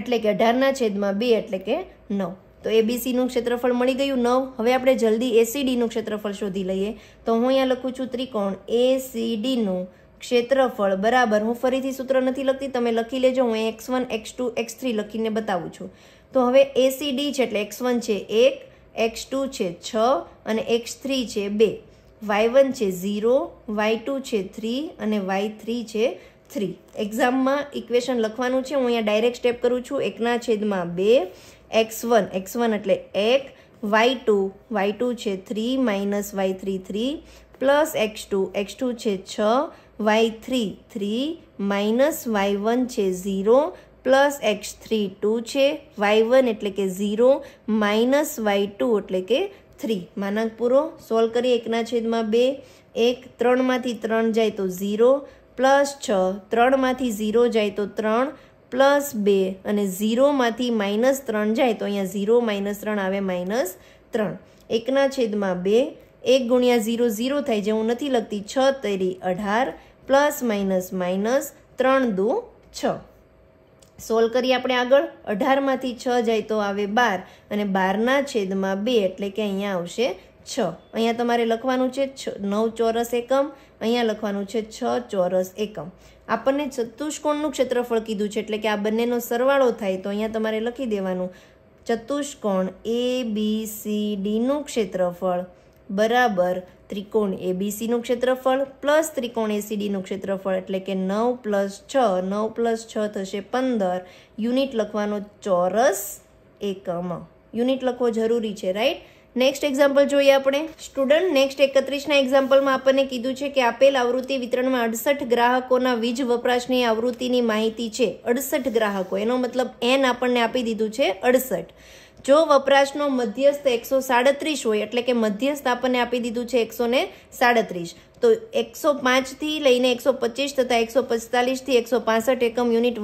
એટલે કે અઢારના છેદમાં બે એટલે કે નવ તો એબીસીનું ક્ષેત્રફળ મળી ગયું નવ હવે આપણે જલ્દી એસીડીનું ક્ષેત્રફળ શોધી લઈએ તો હું અહીંયા લખું છું ત્રિકોણ એસીડીનું ક્ષેત્રફળ બરાબર હું ફરીથી સૂત્ર નથી લખતી તમે લખી લેજો હું x one x two x three લખીને બતાવું છું તો હવે એસીડી છે એટલે એક્સ વન છે એક એક્સ ટુ છે છ અને એક્સ થ્રી છે બે વાય વન છે ઝીરો વાય ટુ છે થ્રી અને વાય થ્રી છે થ્રી એક્ઝામમાં ઇક્વેશન લખવાનું છે હું અહીંયા ડાયરેક્ટ સ્ટેપ કરું છું એકના છેદમાં બે એક્સ વન એક્સ વન એટલે એક વાય ટુ વાય ટુ છે three minus y three three plus x two x two છે છ y three three minus y one છે zero plus x three two છે વાય વન એટલે કે zero minus y two એટલે કે three માનાંક પૂરો સોલ્વ કરીએ એકના છેદમાં બે એક ત્રણમાંથી ત્રણ જાય તો ઝીરો પ્લસ છ ત્રણમાંથી ઝીરો જાય તો ત્રણ પ્લસ બે અને ઝીરોમાંથી માઇનસ ત્રણ જાય તો અહીંયા ઝીરો માઇનસ ત્રણ આવે માઇનસ ત્રણ એકના છેદમાં બે એક ગુણ્યા ઝીરો ઝીરો થાય જે હું નથી લખતી છ તેરી અઢાર પ્લસ માઇનસ માઇનસ ત્રણ દો છ સોલ્વ કરીએ આપણે આગળ અઢારમાંથી છ જાય તો આવે બાર અને બારના છેદમાં બે એટલે કે અહીંયા આવશે છ અહીંયા તમારે લખવાનું છે છ નવ ચોરસ એકમ અહીંયા લખવાનું છે છ ચોરસ એકમ આપણને ચતુષ્કોણનું ક્ષેત્રફળ કીધું છે એટલે કે આ બંનેનો સરવાળો થાય તો અહીંયા તમારે લખી દેવાનું ચતુષ્કોણ એ બી સી ડીનું ક્ષેત્રફળ બરાબર ત્રિકોણ એબીસીનું ક્ષેત્રફળ પ્લસ ત્રિકોણ એસીડીનું ક્ષેત્રફળ એટલે કે નવ પ્લસ છ નવ પ્લસ છ થશે પંદર યુનિટ લખવાનો ચોરસ એકમ યુનિટ લખવો જરૂરી છે રાઈટ નેક્સ્ટ એક્ઝામ્પલ જોઈએ આપણે સ્ટુડન્ટ નેક્સ્ટ એકત્રીસના એક્ઝામ્પલમાં આપણને કીધું છે કે આપેલ આવૃત્તિ વિતરણમાં અડસઠ ગ્રાહકોના વીજ વપરાશની આવૃત્તિની માહિતી છે અડસઠ ગ્રાહકો એનો મતલબ એન આપણને આપી દીધું છે અડસઠ જો વપરાશનો મધ્યસ્થ એકસો સાડત્રીસ હોય એટલે કે મધ્યસ્થ આપણને આપી દીધું છે એકસો ને સાડત્રીસ તો એકસો પાંચથી લઈને એકસો પચીસ તથા એકસો પિસ્તાલીસથી એકસો પાંસઠ એકમ યુનિટ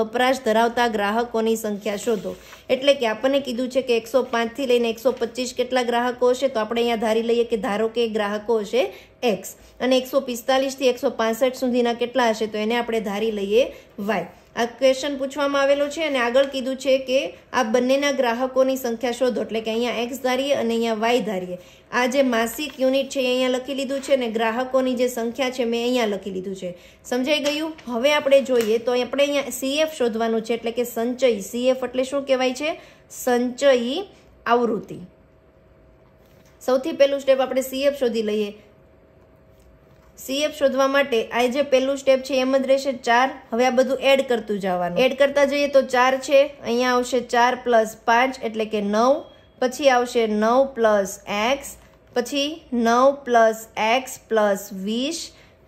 વપરાશ ધરાવતા ગ્રાહકોની સંખ્યા શોધો એટલે કે આપણને કીધું છે કે એકસો પાંચથી લઈને એકસો પચીસ કેટલા ગ્રાહકો હશે તો આપણે અહીંયા ધારી લઈએ કે ધારો કે ગ્રાહકો હશે એક્સ અને એકસો પિસ્તાલીસથી એકસો પાંસઠ સુધીના કેટલા હશે તો એને આપણે ધારી લઈએ વાય આ ક્વેશ્ચન પૂછવામાં આવેલો છે અને આગળ કીધું છે કે આ બંનેના ગ્રાહકોની સંખ્યા શોધો એટલે કે અહીંયા એક્સ ધારીએ અને અહીંયા વાય ધારીએ આ જે માસિક યુનિટ છે એ અહીંયા લખી લીધું છે અને ગ્રાહકોની જે સંખ્યા છે મેં અહીંયા લખી લીધું છે સમજાઈ ગયું હવે આપણે જોઈએ તો આપણે અહીંયા સીએફ શોધવાનું છે એટલે કે સંચય સીએફ એટલે શું કહેવાય છે સંચય આવૃત્તિ સૌથી પહેલું સ્ટેપ આપણે સીએફ શોધી લઈએ સીએફ શોધવા માટે આ જે પહેલું સ્ટેપ છે એમ જ રહેશે ચાર હવે આ બધું એડ કરતું જવાનું એડ કરતા જઈએ તો ચાર છે અહીંયા આવશે ચાર પ્લસ પાંચ એટલે કે નવ પછી આવશે નવ પ્લસ એક્સ પછી નવ પ્લસ એક્સ પ્લસ વીસ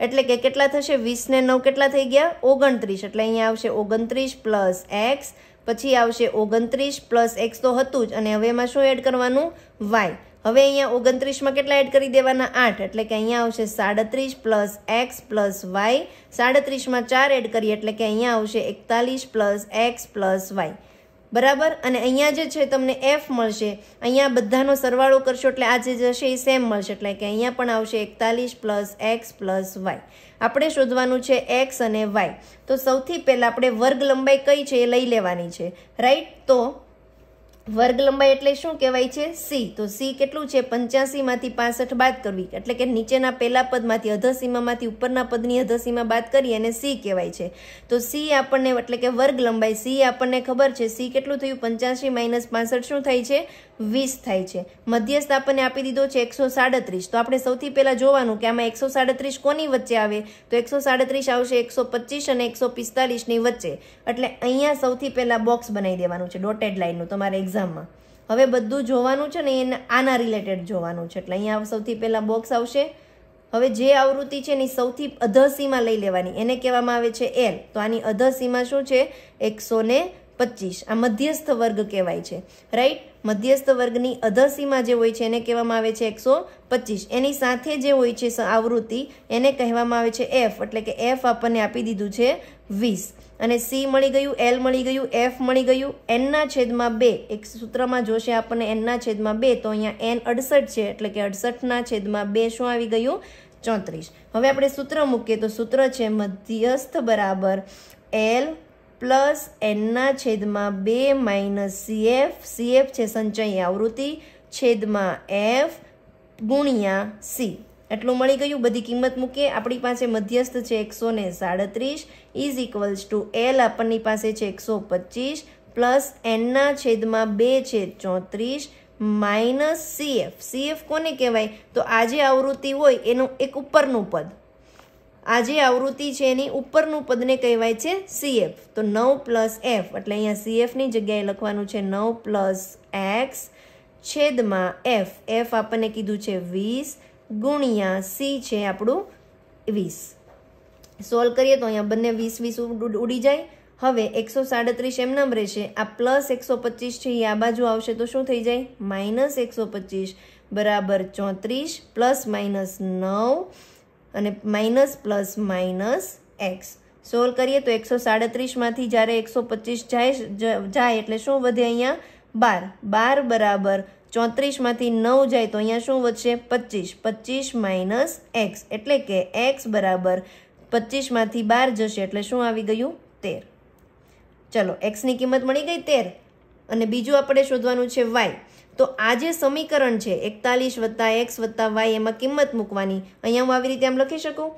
એટલે કે કેટલા થશે વીસને નવ કેટલા થઈ ગયા ઓગણત્રીસ એટલે અહીંયા આવશે ઓગણત્રીસ પ્લસ એક્સ પછી આવશે ઓગણત્રીસ પ્લસ એક્સ તો હતું જ અને હવે એમાં શું એડ કરવાનું વાય હવે અહીંયા ઓગણત્રીસમાં કેટલા એડ કરી દેવાના આઠ એટલે કે અહીંયા આવશે સાડત્રીસ પ્લસ એક્સ પ્લસ વાય સાડત્રીસમાં ચાર એડ કરીએ એટલે કે અહીંયા આવશે એકતાલીસ પ્લસ એક્સ પ્લસ વાય બરાબર અને અહીંયા જે છે તમને એફ મળશે અહીંયા બધાનો સરવાળો કરશો એટલે આ જે જશે એ સેમ મળશે એટલે કે અહીંયા પણ આવશે એકતાલીસ પ્લસ એક્સ પ્લસ વાય આપણે શોધવાનું છે એક્સ અને વાય તો સૌથી પહેલાં આપણે વર્ગ લંબાઈ કઈ છે એ લઈ લેવાની છે રાઈટ તો વર્ગ લંબાઈ એટલે શું કહેવાય છે સી તો સી કેટલું છે પંચ્યાસીમાંથી પાસઠ બાદ કરવી એટલે કે નીચેના પહેલા પદમાંથી અધસીમામાંથી ઉપરના પદની અધસીમા બાદ કરી અને સી કહેવાય છે તો સી આપણને એટલે કે વર્ગ લંબાઈ સી આપણને ખબર છે સી કેટલું થયું પંચ્યાસી માઇનસ પાસઠ શું થાય છે વીસ થાય છે મધ્યસ્થ આપણને આપી દીધો છે એકસો સાડત્રીસ તો આપણે સૌથી પહેલાં જોવાનું કે આમાં એકસો સાડત્રીસ કોની વચ્ચે આવે તો એકસો સાડત્રીસ આવશે એકસો પચીસ અને એકસો પિસ્તાલીસની વચ્ચે એટલે અહીંયા સૌથી પહેલાં બોક્સ બનાવી દેવાનું છે ડોટેડ લાઈનનું તમારે એક્ઝામ એક્ઝામમાં હવે બધું જોવાનું છે ને એ આના રિલેટેડ જોવાનું છે એટલે અહીંયા સૌથી પહેલાં બોક્સ આવશે હવે જે આવૃત્તિ છે એની સૌથી અધસીમાં લઈ લેવાની એને કહેવામાં આવે છે એલ તો આની અધસીમાં શું છે એકસો પચીસ આ મધ્યસ્થ વર્ગ કહેવાય છે રાઈટ મધ્યસ્થ વર્ગની અધસીમાં જે હોય છે એને કહેવામાં આવે છે એકસો પચીસ એની સાથે જે હોય છે આવૃત્તિ એને કહેવામાં આવે છે એફ એટલે કે એફ આપણને આપી દીધું છે વીસ અને સી મળી ગયું એલ મળી ગયું એફ મળી ગયું એનના છેદમાં બે એક સૂત્રમાં જોશે આપણને એનના છેદમાં બે તો અહીંયા એન અડસઠ છે એટલે કે અડસઠના છેદમાં બે શું આવી ગયું ચોત્રીસ હવે આપણે સૂત્ર મૂકીએ તો સૂત્ર છે મધ્યસ્થ બરાબર એલ પ્લસ એનના છેદમાં બે માઇનસ સી એફ છે સંચય આવૃત્તિ છેદમાં એફ ગુણ્યા સી એટલું મળી ગયું બધી કિંમત મૂકીએ આપણી પાસે મધ્યસ્થ છે એકસો સાડત્રીસ ઇઝ ઇક્વલ્સ ટુ એલ આપણની પાસે છે એકસો પચીસ પ્લસ એનના છેદમાં બે છેદ ચોત્રીસ માઇનસ સીએફ સીએફ કોને કહેવાય તો આ જે આવૃત્તિ હોય એનું એક ઉપરનું પદ આ જે આવૃત્તિ છે એની ઉપરનું પદને કહેવાય છે સીએફ તો નવ પ્લસ એફ એટલે અહીંયા સીએફની જગ્યાએ લખવાનું છે નવ પ્લસ એક્સ છેદમાં એફ એફ આપણને કીધું છે વીસ ગુણ્યા સી છે આપણું વીસ સોલ્વ કરીએ તો અહીંયા બંને વીસ વીસ ઉડી જાય હવે એકસો સાડત્રીસ એમનામ રહેશે આ પ્લસ એકસો પચીસ છે એ આ બાજુ આવશે તો શું થઈ જાય માઇનસ એકસો પચીસ બરાબર ચોત્રીસ પ્લસ માઇનસ નવ અને minus plus minus x solve કરીએ તો એકસો સાડત્રીસમાંથી જ્યારે એકસો પચીસ જાય જાય એટલે શું વધે અહીંયા બાર બાર બરાબર ચોત્રીસમાંથી નવ જાય તો અહીંયા શું વધશે પચીસ પચીસ માઇનસ એક્સ એટલે કે એક્સ બરાબર પચીસમાંથી બાર જશે એટલે શું આવી ગયું તેર ચલો એક્સની કિંમત મળી ગઈ તેર અને બીજું આપણે શોધવાનું છે વાય તો આ જે સમીકરણ છે એકતાલીસ વત્તા એક્સ વત્તા વાય એમાં કિંમત મૂકવાની અહીંયા હું આવી રીતે આમ લખી શકું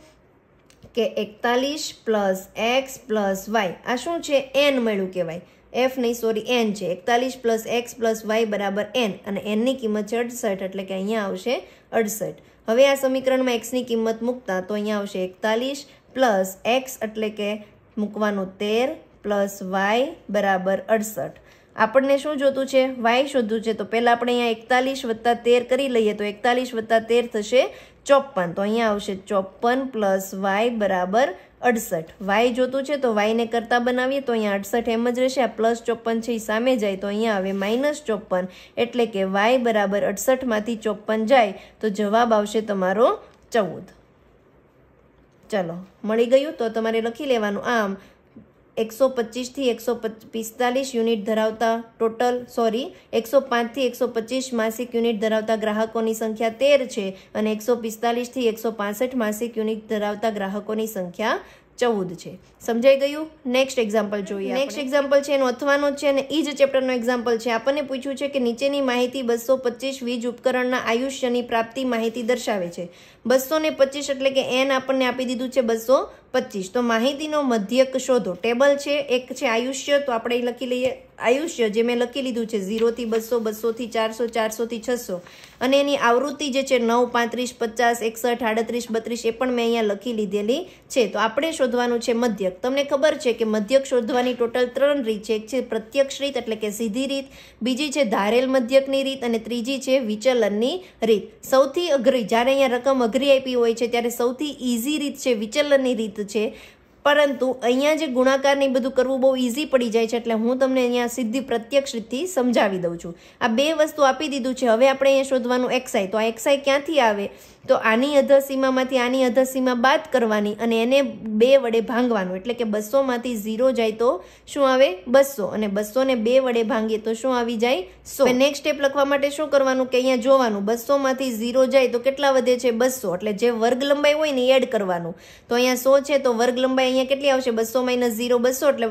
કે એકતાલીસ પ્લસ એક્સ પ્લસ વાય આ શું છે એન મળ્યું કહેવાય એફ નહીં સોરી એન છે એકતાલીસ પ્લસ એક્સ પ્લસ વાય બરાબર એન અને એનની કિંમત છે અડસઠ એટલે કે અહીંયા આવશે અડસઠ હવે આ સમીકરણમાં એક્સની કિંમત મૂકતા તો અહીંયા આવશે એકતાલીસ પ્લસ એક્સ એટલે કે મૂકવાનું તેર પ્લસ વાય બરાબર અડસઠ આપણને શું જોતું છે વાય શોધવું છે તો પહેલાં આપણે અહીંયા એકતાલીસ વત્તા તેર કરી લઈએ તો એકતાલીસ વત્તા તેર થશે ચોપ્પન તો અહીંયા આવશે ચોપન પ્લસ વાય બરાબર અડસઠ વાય જોતું છે તો વાયને કરતાં બનાવીએ તો અહીંયા અડસઠ એમ જ રહેશે આ પ્લસ ચોપન છે એ સામે જાય તો અહીંયા આવે માઇનસ ચોપ્પન એટલે કે વાય બરાબર અડસઠમાંથી ચોપ્પન જાય તો જવાબ આવશે તમારો ચૌદ ચલો મળી ગયું તો તમારે લખી લેવાનું આમ એકસો પચીસથી એકસો પિસ્તાલીસ યુનિટ ધરાવતા ટોટલ સોરી એકસો પાંચથી એકસો પચીસ માસિક યુનિટ ધરાવતા ગ્રાહકોની સંખ્યા તેર છે અને એકસો પિસ્તાલીસથી એકસો પાસઠ માસિક યુનિટ ધરાવતા ગ્રાહકોની સંખ્યા ચૌદ છે સમજાઈ ગયું નેક્સ્ટ એક્ઝામ્પલ જોઈએ નેક્સ્ટ એક્ઝામ્પલ છે એનો અથવાનો છે અને એ જ ચેપ્ટરનો એક્ઝામ્પલ છે આપણને પૂછ્યું છે કે નીચેની માહિતી બસો પચીસ વીજ ઉપકરણના આયુષ્યની પ્રાપ્તિ માહિતી દર્શાવે છે બસો ને પચીસ એટલે કે એન આપણને આપી દીધું છે બસો પચીસ તો માહિતીનો મધ્યક શોધો ટેબલ છે એક છે આયુષ્ય તો આપણે લખી લઈએ આયુષ્ય જે મેં લખી લીધું છે ઝીરોથી બસો બસોથી ચારસો ચારસોથી છસો અને એની આવૃત્તિ જે છે નવ પાંત્રીસ પચાસ એકસઠ આડત્રીસ બત્રીસ એ પણ મેં અહીંયા લખી લીધેલી છે તો આપણે શોધવાનું છે મધ્યક મધ્યક તમને ખબર છે કે મધ્યક શોધવાની ટોટલ ત્રણ રીત છે એક છે પ્રત્યક્ષ રીત એટલે કે સીધી રીત બીજી છે ધારેલ મધ્યકની રીત અને ત્રીજી છે વિચલનની રીત સૌથી અઘરી જ્યારે અહીંયા રકમ અઘરી આપી હોય છે ત્યારે સૌથી ઇઝી રીત છે વિચલનની રીત છે પરંતુ અહીંયા જે ગુણાકારને એ બધું કરવું બહુ ઇઝી પડી જાય છે એટલે હું તમને અહીંયા સીધી પ્રત્યક્ષ રીતથી સમજાવી દઉં છું આ બે વસ્તુ આપી દીધું છે હવે આપણે અહીંયા શોધવાનું એક્સાઈ તો આ એક્સાઈ ક્યાંથી આવે તો આની અધસીમામાંથી આની અધસીમા બાદ કરવાની અને એને બે વડે ભાંગવાનું એટલે કે બસોમાંથી ઝીરો જાય તો શું આવે બસો અને બસોને બે વડે ભાંગીએ તો શું આવી જાય સો નેક્સ્ટ સ્ટેપ લખવા માટે શું કરવાનું કે અહીંયા જોવાનું બસોમાંથી ઝીરો જાય તો કેટલા વધે છે બસો એટલે જે વર્ગ લંબાઈ હોય ને એડ કરવાનું તો અહીંયા સો છે તો વર્ગ લંબાઈ અહીંયા કેટલી આવશે બસો માઇનસ ઝીરો બસો એટલે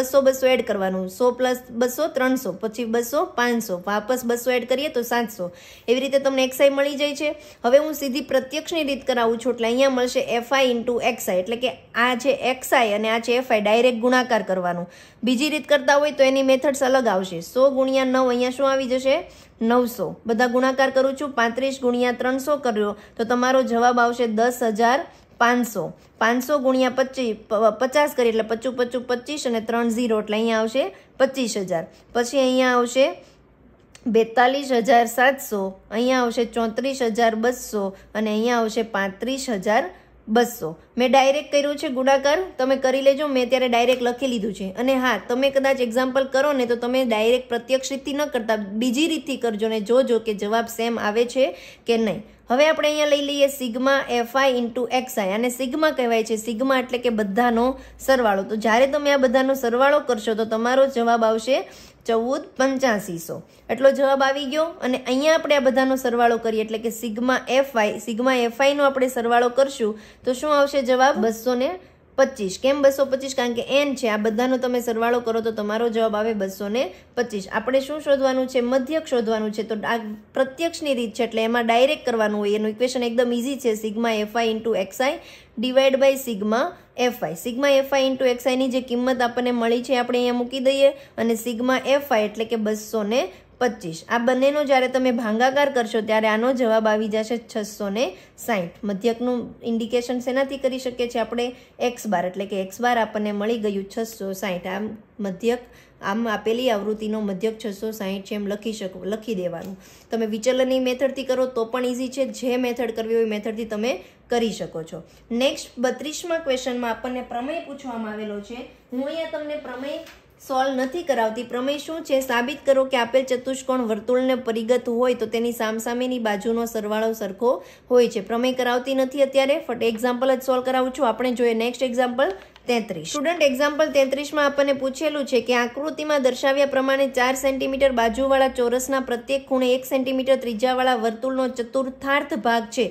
બસો બસો એડ કરવાનું સો પ્લસ બસો ત્રણસો પછી બસો પાંચસો વાપસ બસો એડ કરીએ તો સાતસો એવી રીતે તમને એક્સાઈ મળી જાય છે હવે હું સીધી પ્રત્યક્ષની રીત કરાવું છું એટલે અહીંયા મળશે એફ એફઆઈ ઇન્ટુ આઈ એટલે કે આ છે એક્સઆઈ અને આ છે એફઆઈ ડાયરેક્ટ ગુણાકાર કરવાનું બીજી રીત કરતા હોય તો એની મેથડ્સ અલગ આવશે સો ગુણ્યા નવ અહીંયા શું આવી જશે નવસો બધા ગુણાકાર કરું છું પાંત્રીસ ગુણ્યા ત્રણસો કર્યો તો તમારો જવાબ આવશે દસ હજાર પાંચસો પાંચસો ગુણ્યા પચીસ પચાસ કરી એટલે પચું પચું પચીસ અને ત્રણ ઝીરો એટલે અહીંયા આવશે પચીસ હજાર પછી અહીંયા આવશે બેતાલીસ હજાર સાતસો અહીંયા આવશે ચોત્રીસ હજાર બસો અને અહીંયા આવશે પાંત્રીસ હજાર બસો મેં ડાયરેક્ટ કર્યું છે ગુણાકાર તમે કરી લેજો મેં ત્યારે ડાયરેક્ટ લખી લીધું છે અને હા તમે કદાચ એક્ઝામ્પલ કરો ને તો તમે ડાયરેક્ટ પ્રત્યક્ષ રીતથી ન કરતા બીજી રીતથી કરજો ને જોજો કે જવાબ સેમ આવે છે કે નહીં હવે આપણે અહીંયા લઈ લઈએ સિગ્મા એફઆઈ ઇન્ટુ એક્સઆઈ અને સિગ્મા કહેવાય છે સિગ્મા એટલે કે બધાનો સરવાળો તો જ્યારે તમે આ બધાનો સરવાળો કરશો તો તમારો જવાબ આવશે ચૌદ પંચ્યાસીસો એટલો જવાબ આવી ગયો અને અહીંયા આપણે આ બધાનો સરવાળો કરીએ એટલે કે સિગ્મા એફઆઈ સિગ્મા એફઆઈનો આપણે સરવાળો કરશું તો શું આવશે જવાબ બસો પચીસ કેમ બસો પચીસ કારણ કે એન છે આ બધાનો તમે સરવાળો કરો તો તમારો જવાબ આવે બસો ને પચીસ આપણે શું શોધવાનું છે મધ્યક શોધવાનું છે તો આ પ્રત્યક્ષની રીત છે એટલે એમાં ડાયરેક્ટ કરવાનું હોય એનું ઇક્વેશન એકદમ ઇઝી છે sigma f i into x i divide by sigma f i sigma f i into એક્સઆઈની જે કિંમત આપણને મળી છે આપણે અહીંયા મૂકી દઈએ અને સિગ્મા એફઆઈ એટલે કે બસો ને પચીસ આ બંનેનો જ્યારે તમે ભાંગાકાર કરશો ત્યારે આનો જવાબ આવી જશે છસો ને સાહીઠ મધ્યકનું ઇન્ડિકેશન શેનાથી કરી શકીએ છીએ આપણે એક્સ બાર એટલે કે એક્સ બાર આપણને મળી ગયું છસો સાહીઠ આમ મધ્યક આમ આપેલી આવૃત્તિનો મધ્યક છસો સાહીઠ છે એમ લખી શકો લખી દેવાનું તમે વિચલનની મેથડથી કરો તો પણ ઇઝી છે જે મેથડ કરવી હોય મેથડથી તમે કરી શકો છો નેક્સ્ટ બત્રીસમાં ક્વેશ્ચનમાં આપણને પ્રમેય પૂછવામાં આવેલો છે હું અહીંયા તમને પ્રમેય સોલ્વ નથી કરાવતી પ્રમેય શું છે સાબિત કરો કે આપેલ ચતુષ્કોણ વર્તુળને પરિગત હોય તો તેની સામસામેની બાજુનો સરવાળો સરખો હોય છે પ્રમેય કરાવતી નથી અત્યારે ફટ એક્ઝામ્પલ જ સોલ્વ કરાવું છું આપણે જોઈએ નેક્સ્ટ એક્ઝામ્પલ તેત્રીસ સ્ટુડન્ટ એક્ઝામ્પલ તેત્રીસમાં આપણને પૂછેલું છે કે આકૃતિમાં દર્શાવ્યા પ્રમાણે ચાર સેન્ટીમીટર બાજુવાળા ચોરસના પ્રત્યેક ખૂણે એક સેન્ટીમીટર ત્રીજાવાળા વર્તુળનો ચતુર્થાર્થ ભાગ છે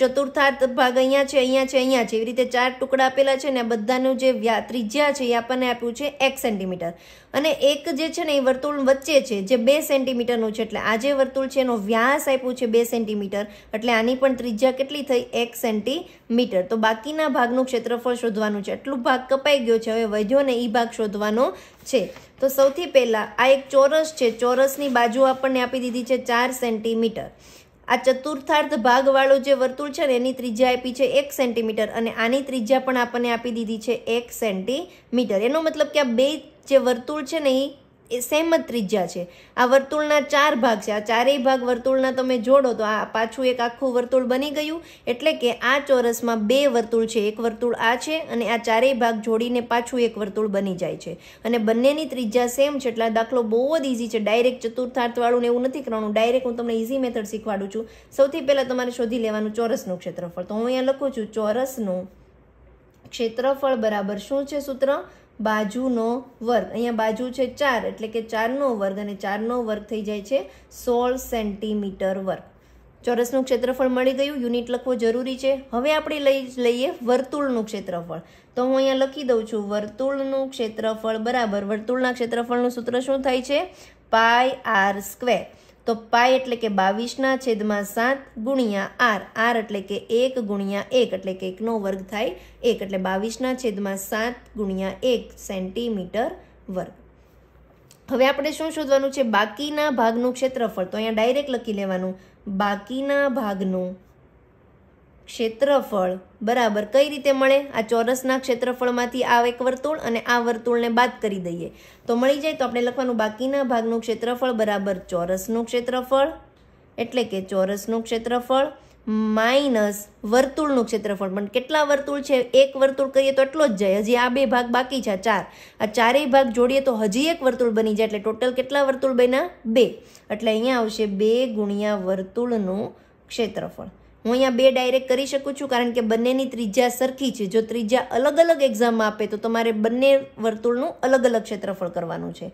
ચતુર્થાર્થ ભાગ અહીંયા છે અહીંયા છે અહીંયા છે એવી રીતે ચાર ટુકડા આપેલા છે ને બધાનું જે ત્રિજ્યા છે એ આપણને આપ્યું છે એક સેન્ટીમીટર અને એક જે છે ને એ વર્તુળ વચ્ચે છે જે બે સેન્ટીમીટરનું છે એટલે આ જે વર્તુળ છે એનો વ્યાસ આપ્યું છે બે સેન્ટીમીટર એટલે આની પણ ત્રિજ્યા કેટલી થઈ એક સેન્ટીમીટર તો બાકીના ભાગનું ક્ષેત્રફળ શોધવાનું છે એટલું ભાગ કપાઈ ગયો છે હવે વધ્યો ને એ ભાગ શોધવાનો છે તો સૌથી પહેલાં આ એક ચોરસ છે ચોરસની બાજુ આપણને આપી દીધી છે ચાર સેન્ટીમીટર આ ચતુર્થાર્થ ભાગવાળો જે વર્તુળ છે ને એની ત્રિજ્યા આપી છે એક સેન્ટીમીટર અને આની ત્રિજ્યા પણ આપણને આપી દીધી છે એક સેન્ટીમીટર એનો મતલબ કે આ બે જે વર્તુળ છે ને એ એ સેમ જ ત્રિજ્યા છે આ વર્તુળના ચાર ભાગ છે આ ચારેય ભાગ વર્તુળના તમે જોડો તો આ પાછું એક આખું વર્તુળ બની ગયું એટલે કે આ ચોરસમાં બે વર્તુળ છે એક વર્તુળ આ છે અને આ ચારેય ભાગ જોડીને પાછું એક વર્તુળ બની જાય છે અને બંનેની ત્રિજ્યા સેમ છે એટલે દાખલો બહુ જ ઇઝી છે ડાયરેક્ટ ચતુર્થાર્થવાળું ને એવું નથી કરવાનું ડાયરેક્ટ હું તમને ઇઝી મેથડ શીખવાડું છું સૌથી પહેલાં તમારે શોધી લેવાનું ચોરસનું ક્ષેત્રફળ તો હું અહીંયા લખું છું ચોરસનું ક્ષેત્રફળ બરાબર શું છે સૂત્ર બાજુનો વર્ગ અહીંયા બાજુ છે ચાર એટલે કે ચારનો વર્ગ અને ચારનો વર્ગ થઈ જાય છે સોળ સેન્ટીમીટર વર્ગ ચોરસનું ક્ષેત્રફળ મળી ગયું યુનિટ લખવો જરૂરી છે હવે આપણે લઈ લઈએ વર્તુળનું ક્ષેત્રફળ તો હું અહીંયા લખી દઉં છું વર્તુળનું ક્ષેત્રફળ બરાબર વર્તુળના ક્ષેત્રફળનું સૂત્ર શું થાય છે પાય આર સ્ક્વેર તો પાય એટલે કે બાવીસના છેદમાં સાત ગુણ્યા આર આર એટલે કે એક ગુણ્યા એક એટલે કે એકનો વર્ગ થાય એક એટલે બાવીસના છેદમાં સાત ગુણ્યા એક સેન્ટીમીટર વર્ગ હવે આપણે શું શોધવાનું છે બાકીના ભાગનું ક્ષેત્રફળ તો અહીંયા ડાયરેક્ટ લખી લેવાનું બાકીના ભાગનું ક્ષેત્રફળ બરાબર કઈ રીતે મળે આ ચોરસના ક્ષેત્રફળમાંથી આ એક વર્તુળ અને આ વર્તુળને બાદ કરી દઈએ તો મળી જાય તો આપણે લખવાનું બાકીના ભાગનું ક્ષેત્રફળ બરાબર ચોરસનું ક્ષેત્રફળ એટલે કે ચોરસનું ક્ષેત્રફળ માઇનસ વર્તુળનું ક્ષેત્રફળ પણ કેટલા વર્તુળ છે એક વર્તુળ કરીએ તો એટલો જ જાય હજી આ બે ભાગ બાકી છે ચાર આ ચારેય ભાગ જોડીએ તો હજી એક વર્તુળ બની જાય એટલે ટોટલ કેટલા વર્તુળ બન્યા બે એટલે અહીંયા આવશે બે ગુણ્યા વર્તુળનું ક્ષેત્રફળ હું અહીંયા બે ડાયરેક્ટ કરી શકું છું કારણ કે બંનેની ત્રિજ્યા સરખી છે જો ત્રિજ્યા અલગ અલગ એક્ઝામ આપે તો તમારે બંને વર્તુળનું અલગ અલગ ક્ષેત્રફળ કરવાનું છે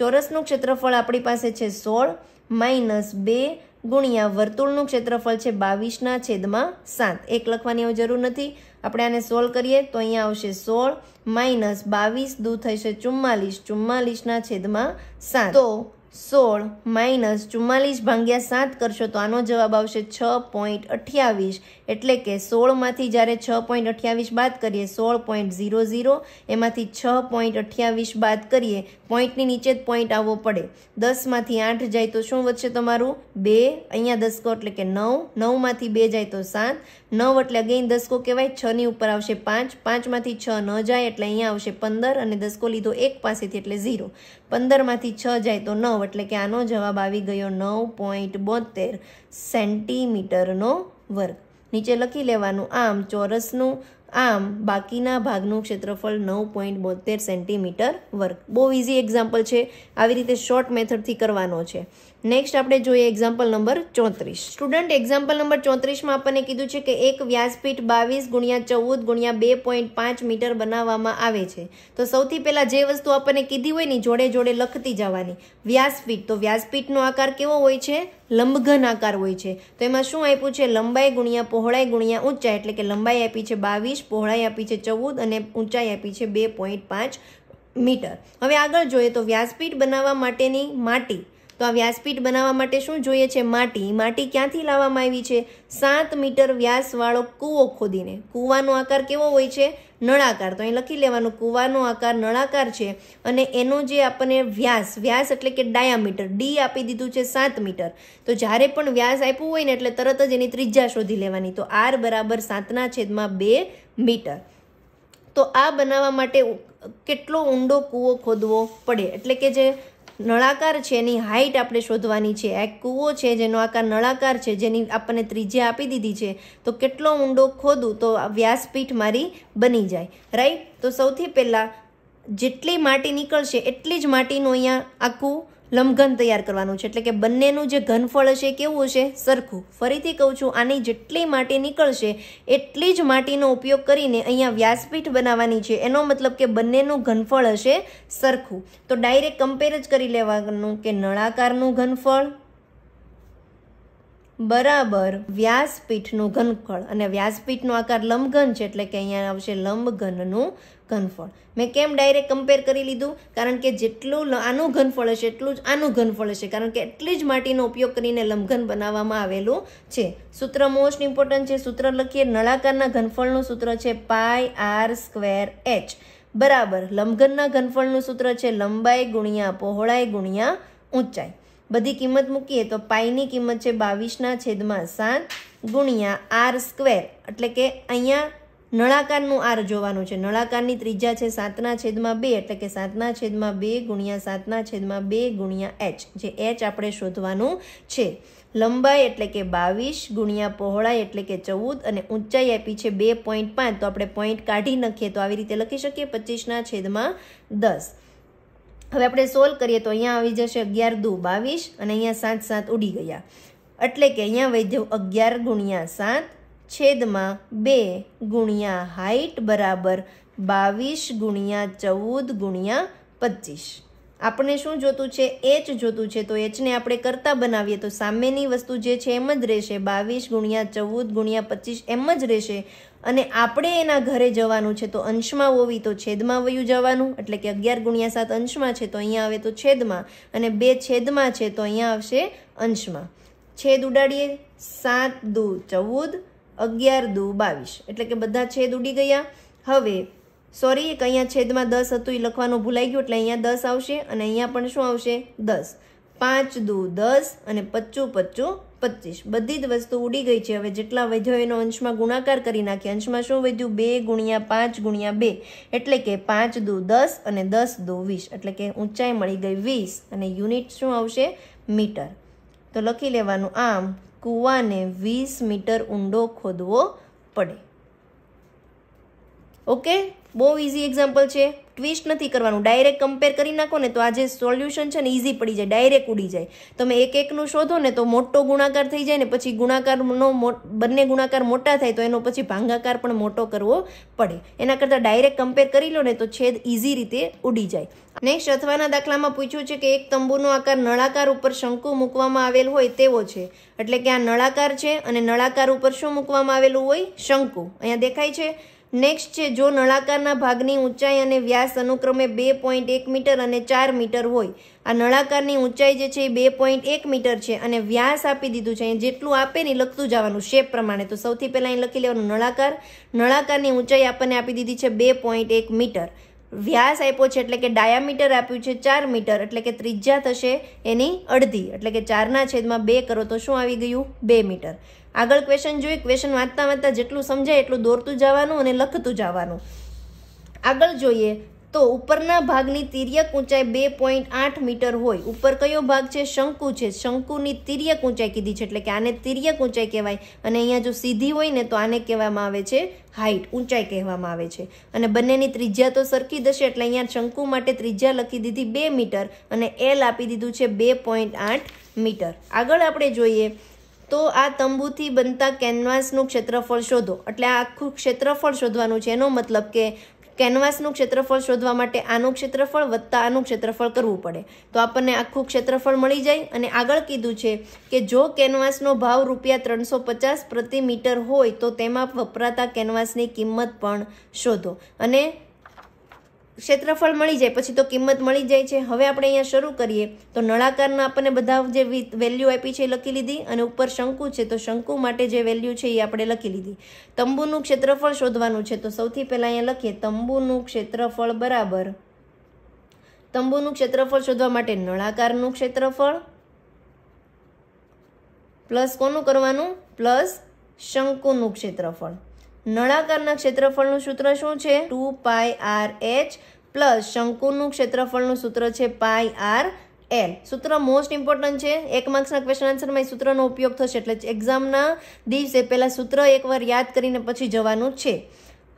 ચોરસનું ક્ષેત્રફળ આપણી પાસે છે સોળ માઇનસ બે ગુણ્યા વર્તુળનું ક્ષેત્રફળ છે બાવીસના છેદમાં સાત એક લખવાની એવું જરૂર નથી આપણે આને સોલ્વ કરીએ તો અહીંયા આવશે સોળ માઇનસ બાવીસ દૂ થશે ચુમ્માલીસ ચુમ્માલીસના છેદમાં સાત તો સોળ માઇનસ ચુમ્માલીસ ભાંગ્યા સાત કરશો તો આનો જવાબ આવશે છ પોઈન્ટ અઠ્યાવીસ એટલે કે સોળમાંથી જ્યારે છ પોઈન્ટ અઠ્યાવીસ બાદ કરીએ સોળ પોઈન્ટ ઝીરો ઝીરો એમાંથી છ પોઈન્ટ અઠ્યાવીસ બાદ કરીએ પોઈન્ટની નીચે જ પોઈન્ટ આવવો પડે દસમાંથી આઠ જાય તો શું વધશે તમારું બે અહીંયા દસકો એટલે કે નવ નવમાંથી બે જાય તો સાત નવ એટલે અગેન દસકો કહેવાય છની ઉપર આવશે પાંચ પાંચમાંથી છ ન જાય એટલે અહીંયા આવશે પંદર અને દસકો લીધો એક પાસેથી એટલે ઝીરો પંદરમાંથી છ જાય તો નવ એટલે કે આનો જવાબ આવી ગયો નવ પોઈન્ટ બોતેર સેન્ટીમીટરનો વર્ગ નીચે લખી લેવાનું આમ ચોરસનું આમ બાકીના ભાગનું ક્ષેત્રફળ નવ પોઈન્ટ બોતેર સેન્ટીમીટર વર્ગ બહુ ઇઝી એક્ઝામ્પલ છે આવી રીતે શોર્ટ મેથડથી કરવાનો છે નેક્સ્ટ આપણે જોઈએ એક્ઝામ્પલ નંબર ચોત્રીસ સ્ટુડન્ટ એક્ઝામ્પલ નંબર ચોત્રીસમાં આપણને કીધું છે કે એક વ્યાસપીઠ બાવીસ ગુણ્યા ચૌદ ગુણ્યા બે પોઈન્ટ પાંચ મીટર બનાવવામાં આવે છે તો સૌથી પહેલાં જે વસ્તુ આપણને કીધી હોય ને જોડે જોડે લખતી જવાની વ્યાસપીઠ તો વ્યાસપીઠનો આકાર કેવો હોય છે લંબઘન આકાર હોય છે તો એમાં શું આપ્યું છે લંબાઈ ગુણ્યા પહોળાઈ ગુણ્યા ઊંચાઈ એટલે કે લંબાઈ આપી છે બાવીસ પહોળાઈ આપી છે ચૌદ અને ઊંચાઈ આપી છે બે પોઈન્ટ પાંચ મીટર હવે આગળ જોઈએ તો વ્યાસપીઠ બનાવવા માટેની માટી તો આ વ્યાસપીઠ બનાવવા માટે શું જોઈએ છે માટી માટી ક્યાંથી લાવવામાં આવી છે સાત મીટર વ્યાસવાળો કૂવો ખોદીને કૂવાનો આકાર કેવો હોય છે નળાકાર તો અહીં લખી લેવાનું કૂવાનો આકાર નળાકાર છે અને એનો જે આપણને વ્યાસ વ્યાસ એટલે કે ડાયામીટર ડી આપી દીધું છે સાત મીટર તો જ્યારે પણ વ્યાસ આપ્યું હોય ને એટલે તરત જ એની ત્રિજ્યા શોધી લેવાની તો આર બરાબર સાતના છેદમાં બે મીટર તો આ બનાવવા માટે કેટલો ઊંડો કૂવો ખોદવો પડે એટલે કે જે નળાકાર છે એની હાઇટ આપણે શોધવાની છે એક કૂવો છે જેનો આકાર નળાકાર છે જેની આપણને ત્રિજ્યા આપી દીધી છે તો કેટલો ઊંડો ખોદું તો વ્યાસપીઠ મારી બની જાય રાઈટ તો સૌથી પહેલાં જેટલી માટી નીકળશે એટલી જ માટીનું અહીંયા આખું લંબઘન તૈયાર કરવાનું છે એટલે કે બંનેનું જે ઘનફળ હશે કેવું હશે સરખું ફરીથી કહું છું આની જેટલી માટી નીકળશે એટલી જ માટીનો ઉપયોગ કરીને અહીંયા વ્યાસપીઠ બનાવવાની છે એનો મતલબ કે બંનેનું ઘનફળ હશે સરખું તો ડાયરેક્ટ કમ્પેર જ કરી લેવાનું કે નળાકારનું ઘનફળ બરાબર વ્યાસપીઠનું ઘનફળ અને વ્યાસપીઠનો આકાર લંબઘન છે એટલે કે અહીંયા આવશે લંબઘનનું ઘનફળ મેં કેમ ડાયરેક્ટ કમ્પેર કરી લીધું કારણ કે જેટલું આનું ઘનફળ હશે એટલું જ આનું ઘનફળ હશે કારણ કે એટલી જ માટીનો ઉપયોગ કરીને લંબઘન બનાવવામાં આવેલું છે સૂત્ર મોસ્ટ ઇમ્પોર્ટન્ટ છે સૂત્ર લખીએ નળાકારના ઘનફળનું સૂત્ર છે પાય આર સ્ક્વેર એચ બરાબર લંબઘનના ઘનફળનું સૂત્ર છે લંબાઈ ગુણ્યા પહોળાઈ ગુણ્યા ઊંચાઈ બધી કિંમત મૂકીએ તો પાઈની કિંમત છે બાવીસના છેદમાં સાત ગુણ્યા આર સ્ક્વેર એટલે કે અહીંયા નળાકારનું આર જોવાનું છે નળાકારની ત્રિજ્યા છે સાતના છેદમાં બે એટલે કે સાતના છેદમાં બે ગુણ્યા સાતના છેદમાં બે ગુણ્યા એચ જે એચ આપણે શોધવાનું છે લંબાઈ એટલે કે બાવીસ ગુણ્યા પહોળાઈ એટલે કે ચૌદ અને ઊંચાઈ આપી છે બે પોઈન્ટ પાંચ તો આપણે પોઈન્ટ કાઢી નાખીએ તો આવી રીતે લખી શકીએ પચીસના છેદમાં દસ હવે આપણે સોલ્વ કરીએ તો અહીંયા આવી જશે અગિયાર દુ બાવીસ અને અહીંયા સાત સાત ઉડી ગયા એટલે કે અહીંયા વૈધ્યું અગિયાર ગુણ્યા સાત છેદમાં બે ગુણ્યા હાઈટ બરાબર બાવીસ ગુણ્યા ચૌદ ગુણ્યા પચીસ આપણે શું જોતું છે એચ જોતું છે તો એચને આપણે કરતાં બનાવીએ તો સામેની વસ્તુ જે છે એમ જ રહેશે બાવીસ ગુણ્યા ચૌદ ગુણ્યા પચીસ એમ જ રહેશે અને આપણે એના ઘરે જવાનું છે તો અંશમાં હોવી તો છેદમાં વયું જવાનું એટલે કે અગિયાર ગુણ્યા સાત અંશમાં છે તો અહીંયા આવે તો છેદમાં અને બે છેદમાં છે તો અહીંયા આવશે અંશમાં છેદ ઉડાડીએ સાત દુ ચૌદ અગિયાર દુ બાવીસ એટલે કે બધા છેદ ઉડી ગયા હવે સોરી એક અહીંયા છેદમાં દસ હતું એ લખવાનું ભૂલાઈ ગયું એટલે અહીંયા દસ આવશે અને અહીંયા પણ શું આવશે દસ પાંચ દુ દસ અને પચ્ચું પચ્ચું પચીસ બધી જ વસ્તુ ઉડી ગઈ છે હવે જેટલા વધ્યો એનો અંશમાં ગુણાકાર કરી નાખીએ અંશમાં શું વધ્યું બે ગુણ્યા પાંચ ગુણ્યા બે એટલે કે પાંચ દુ દસ અને દસ દુ વીસ એટલે કે ઊંચાઈ મળી ગઈ વીસ અને યુનિટ શું આવશે મીટર તો લખી લેવાનું આમ કૂવાને વીસ મીટર ઊંડો ખોદવો પડે ઓકે બહુ ઇઝી એક્ઝામ્પલ છે ટ્વિસ્ટ નથી કરવાનું ડાયરેક્ટ કમ્પેર કરી નાખો ને તો આજે સોલ્યુશન છે ને ઇઝી પડી જાય ડાયરેક્ટ ઉડી જાય તમે એક એકનું શોધો ને તો મોટો ગુણાકાર થઈ જાય ને પછી ગુણાકારનો બંને ગુણાકાર મોટા થાય તો એનો પછી ભાંગાકાર પણ મોટો કરવો પડે એના કરતાં ડાયરેક્ટ કમ્પેર કરી લો ને તો છેદ ઇઝી રીતે ઉડી જાય નેક્સ્ટ અથવાના દાખલામાં પૂછ્યું છે કે એક તંબુનો આકાર નળાકાર ઉપર શંકુ મૂકવામાં આવેલ હોય તેવો છે એટલે કે આ નળાકાર છે અને નળાકાર ઉપર શું મૂકવામાં આવેલું હોય શંકુ અહીંયા દેખાય છે નેક્સ્ટ છે જો નળાકારના ભાગની ઊંચાઈ અને વ્યાસ અનુક્રમે બે પોઈન્ટ એક મીટર અને ચાર મીટર હોય આ નળાકારની ઊંચાઈ જે છે એ બે પોઈન્ટ એક મીટર છે અને વ્યાસ આપી દીધું છે જેટલું આપે ને લખતું જવાનું શેપ પ્રમાણે તો સૌથી પહેલાં અહીં લખી લેવાનું નળાકાર નળાકારની ઊંચાઈ આપણને આપી દીધી છે બે પોઈન્ટ એક મીટર વ્યાસ આપ્યો છે એટલે કે ડાયામીટર આપ્યું છે ચાર મીટર એટલે કે ત્રિજ્યા થશે એની અડધી એટલે કે ચારના છેદમાં બે કરો તો શું આવી ગયું બે મીટર આગળ ક્વેશ્ચન જોઈ ક્વેશ્ચન વાંચતા વાંચતા જેટલું સમજાય એટલું દોરતું જવાનું અને લખતું જવાનું આગળ જોઈએ તો ઉપરના ભાગની તિર્યક ઊંચાઈ બે પોઈન્ટ આઠ મીટર હોય ઉપર કયો ભાગ છે શંકુ છે શંકુની તિર્યક ઊંચાઈ કીધી છે એટલે કે આને તિર્યક ઊંચાઈ કહેવાય અને અહીંયા જો સીધી હોય ને તો આને કહેવામાં આવે છે હાઇટ ઊંચાઈ કહેવામાં આવે છે અને બંનેની ત્રિજ્યા તો સરખી જ હશે એટલે અહીંયા શંકુ માટે ત્રિજ્યા લખી દીધી બે મીટર અને એલ આપી દીધું છે બે પોઈન્ટ આઠ મીટર આગળ આપણે જોઈએ તો આ તંબુથી બનતા કેનવાસનું ક્ષેત્રફળ શોધો એટલે આ આખું ક્ષેત્રફળ શોધવાનું છે એનો મતલબ કે કેનવાસનું ક્ષેત્રફળ શોધવા માટે આનું ક્ષેત્રફળ વત્તા આનું ક્ષેત્રફળ કરવું પડે તો આપણને આખું ક્ષેત્રફળ મળી જાય અને આગળ કીધું છે કે જો કેનવાસનો ભાવ રૂપિયા ત્રણસો પચાસ પ્રતિ મીટર હોય તો તેમાં વપરાતા કેનવાસની કિંમત પણ શોધો અને ક્ષેત્રફળ મળી જાય પછી તો કિંમત મળી જાય છે હવે આપણે અહીંયા શરૂ કરીએ તો નળાકારના આપણને બધા જે વેલ્યુ આપી છે એ લખી લીધી અને ઉપર શંકુ છે તો શંકુ માટે જે વેલ્યુ છે એ આપણે લખી લીધી તંબુનું ક્ષેત્રફળ શોધવાનું છે તો સૌથી પહેલાં અહીંયા લખીએ તંબુનું ક્ષેત્રફળ બરાબર તંબુનું ક્ષેત્રફળ શોધવા માટે નળાકારનું ક્ષેત્રફળ પ્લસ કોનું કરવાનું પ્લસ શંકુનું ક્ષેત્રફળ નળાકારના ક્ષેત્રફળનું સૂત્ર શું છે two pi r h plus શંકુનું ક્ષેત્રફળનું સૂત્ર છે પાય આર એલ સૂત્ર મોસ્ટ ઇમ્પોર્ટન્ટ છે એક માર્ક્સના ક્વેશ્ચન આન્સરમાં એ સૂત્રનો ઉપયોગ થશે એટલે એક્ઝામના દિવસે પહેલાં સૂત્ર એકવાર યાદ કરીને પછી જવાનું છે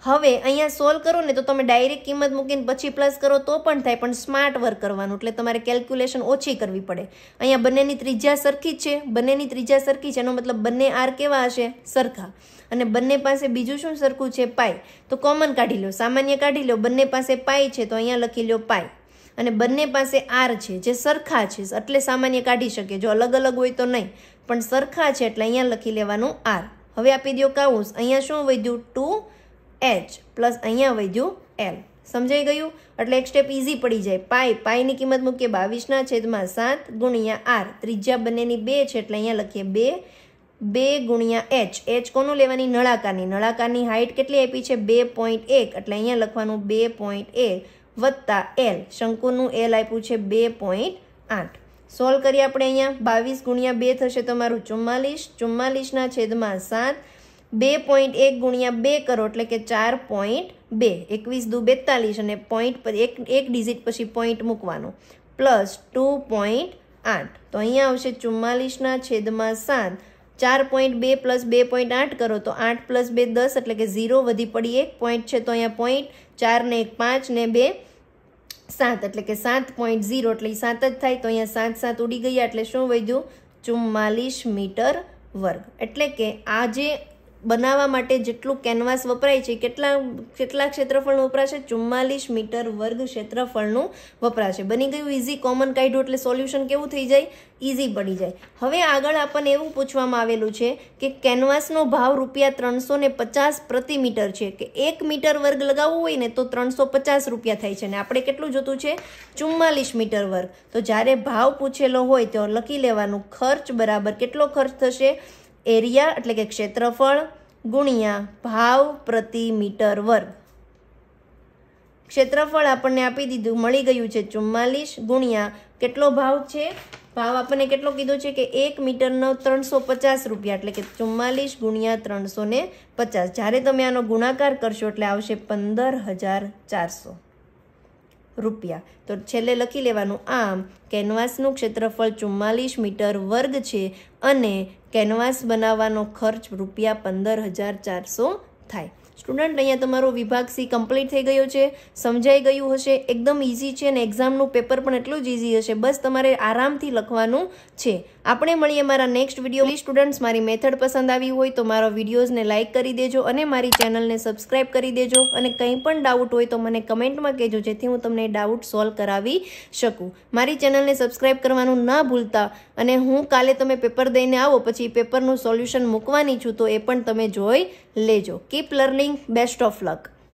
હવે અહીંયા સોલ્વ કરો ને તો તમે ડાયરેક્ટ કિંમત મૂકીને પછી પ્લસ કરો તો પણ થાય પણ સ્માર્ટ વર્ક કરવાનું એટલે તમારે કેલ્ક્યુલેશન ઓછી કરવી પડે અહીંયા બંનેની ત્રીજા સરખી જ છે બંનેની ત્રીજા સરખી છે એનો મતલબ બંને આર કેવા હશે સરખા અને બંને પાસે બીજું શું સરખું છે પાય તો કોમન કાઢી લો સામાન્ય કાઢી લો બંને પાસે પાય છે તો અહીંયા લખી લો પાય અને બંને પાસે આર છે જે સરખા છે એટલે સામાન્ય કાઢી શકે જો અલગ અલગ હોય તો નહીં પણ સરખા છે એટલે અહીંયા લખી લેવાનું આર હવે આપી દો કાઉસ અહીંયા શું વધ્યું ટુ એચ પ્લસ અહીંયા વધ્યું એલ સમજાઈ ગયું એટલે એક સ્ટેપ ઇઝી પડી જાય પાઈ પાઈની કિંમત મૂકીએ બાવીસના છેદમાં સાત ગુણ્યા આર ત્રીજા બંનેની બે છે એટલે અહીંયા લખીએ બે બે ગુણ્યા એચ એચ કોનું લેવાની નળાકારની નળાકારની હાઇટ કેટલી આપી છે બે પોઈન્ટ એક એટલે અહીંયા લખવાનું બે પોઈન્ટ એ વત્તા એલ શંકુનું એલ આપ્યું છે બે પોઈન્ટ આઠ સોલ્વ કરીએ આપણે અહીંયા બાવીસ ગુણ્યા બે થશે તમારું ચુમ્માલીસ ચુમ્માલીસના છેદમાં સાત બે પોઈન્ટ એક ગુણ્યા બે કરો એટલે કે ચાર પોઈન્ટ બે એકવીસ દુ બેતાલીસ અને પોઈન્ટ પર એક એક ડિઝિટ પછી પોઈન્ટ મૂકવાનો પ્લસ ટુ પોઈન્ટ આઠ તો અહીંયા આવશે ચુમ્માલીસના છેદમાં સાત ચાર પોઈન્ટ બે પ્લસ બે પોઈન્ટ આઠ કરો તો આઠ પ્લસ બે દસ એટલે કે ઝીરો વધી પડી એક પોઈન્ટ છે તો અહીંયા પોઈન્ટ ચારને એક પાંચ ને બે સાત એટલે કે સાત પોઈન્ટ ઝીરો એટલે સાત જ થાય તો અહીંયા સાત સાત ઉડી ગયા એટલે શું વધ્યું ચુમ્માલીસ મીટર વર્ગ એટલે કે આ જે બનાવવા માટે જેટલું કેનવાસ વપરાય છે કેટલા કેટલા ક્ષેત્રફળનું વપરાશે ચુમ્માલીસ મીટર વર્ગ ક્ષેત્રફળનું વપરાશે બની ગયું ઇઝી કોમન કાઢ્યું એટલે સોલ્યુશન કેવું થઈ જાય ઇઝી પડી જાય હવે આગળ આપણને એવું પૂછવામાં આવેલું છે કે કેનવાસનો ભાવ રૂપિયા ત્રણસો ને પચાસ પ્રતિ મીટર છે કે એક મીટર વર્ગ લગાવવું હોય ને તો ત્રણસો પચાસ રૂપિયા થાય છે ને આપણે કેટલું જોતું છે ચુમ્માલીસ મીટર વર્ગ તો જ્યારે ભાવ પૂછેલો હોય તો લખી લેવાનું ખર્ચ બરાબર કેટલો ખર્ચ થશે એરિયા એટલે કે ક્ષેત્રફળ ગુણ્યા ભાવ પ્રતિ મીટર વર્ગ ક્ષેત્રફળ આપણને આપી દીધું મળી ગયું છે ચુમ્માલીસ ગુણ્યા કેટલો ભાવ છે ભાવ આપણને કેટલો કીધો છે કે એક મીટરનો ત્રણસો પચાસ રૂપિયા એટલે કે ચુમ્માલીસ ગુણ્યા ત્રણસો પચાસ જ્યારે તમે આનો ગુણાકાર કરશો એટલે આવશે પંદર હજાર ચારસો રૂપિયા તો છેલ્લે લખી લેવાનું આમ કેનવાસનું ક્ષેત્રફળ ચુમ્માલીસ મીટર વર્ગ છે અને કેનવાસ બનાવવાનો ખર્ચ રૂપિયા પંદર હજાર ચારસો થાય સ્ટુડન્ટ અહીંયા તમારો વિભાગ સી કમ્પ્લીટ થઈ ગયો છે સમજાઈ ગયું હશે એકદમ ઇઝી છે અને એક્ઝામનું પેપર પણ એટલું જ ઇઝી હશે બસ તમારે આરામથી લખવાનું છે આપણે મળીએ મારા નેક્સ્ટ વિડીયો સ્ટુડન્ટ્સ મારી મેથડ પસંદ આવી હોય તો મારા વિડીયોઝને લાઇક કરી દેજો અને મારી ચેનલને સબસ્ક્રાઇબ કરી દેજો અને કંઈ પણ ડાઉટ હોય તો મને કમેન્ટમાં કહેજો જેથી હું તમને ડાઉટ સોલ્વ કરાવી શકું મારી ચેનલને સબસ્ક્રાઇબ કરવાનું ન ભૂલતા અને હું કાલે તમે પેપર દઈને આવો પછી પેપરનું સોલ્યુશન મૂકવાની છું તો એ પણ તમે જોઈ લેજો keep learning best of luck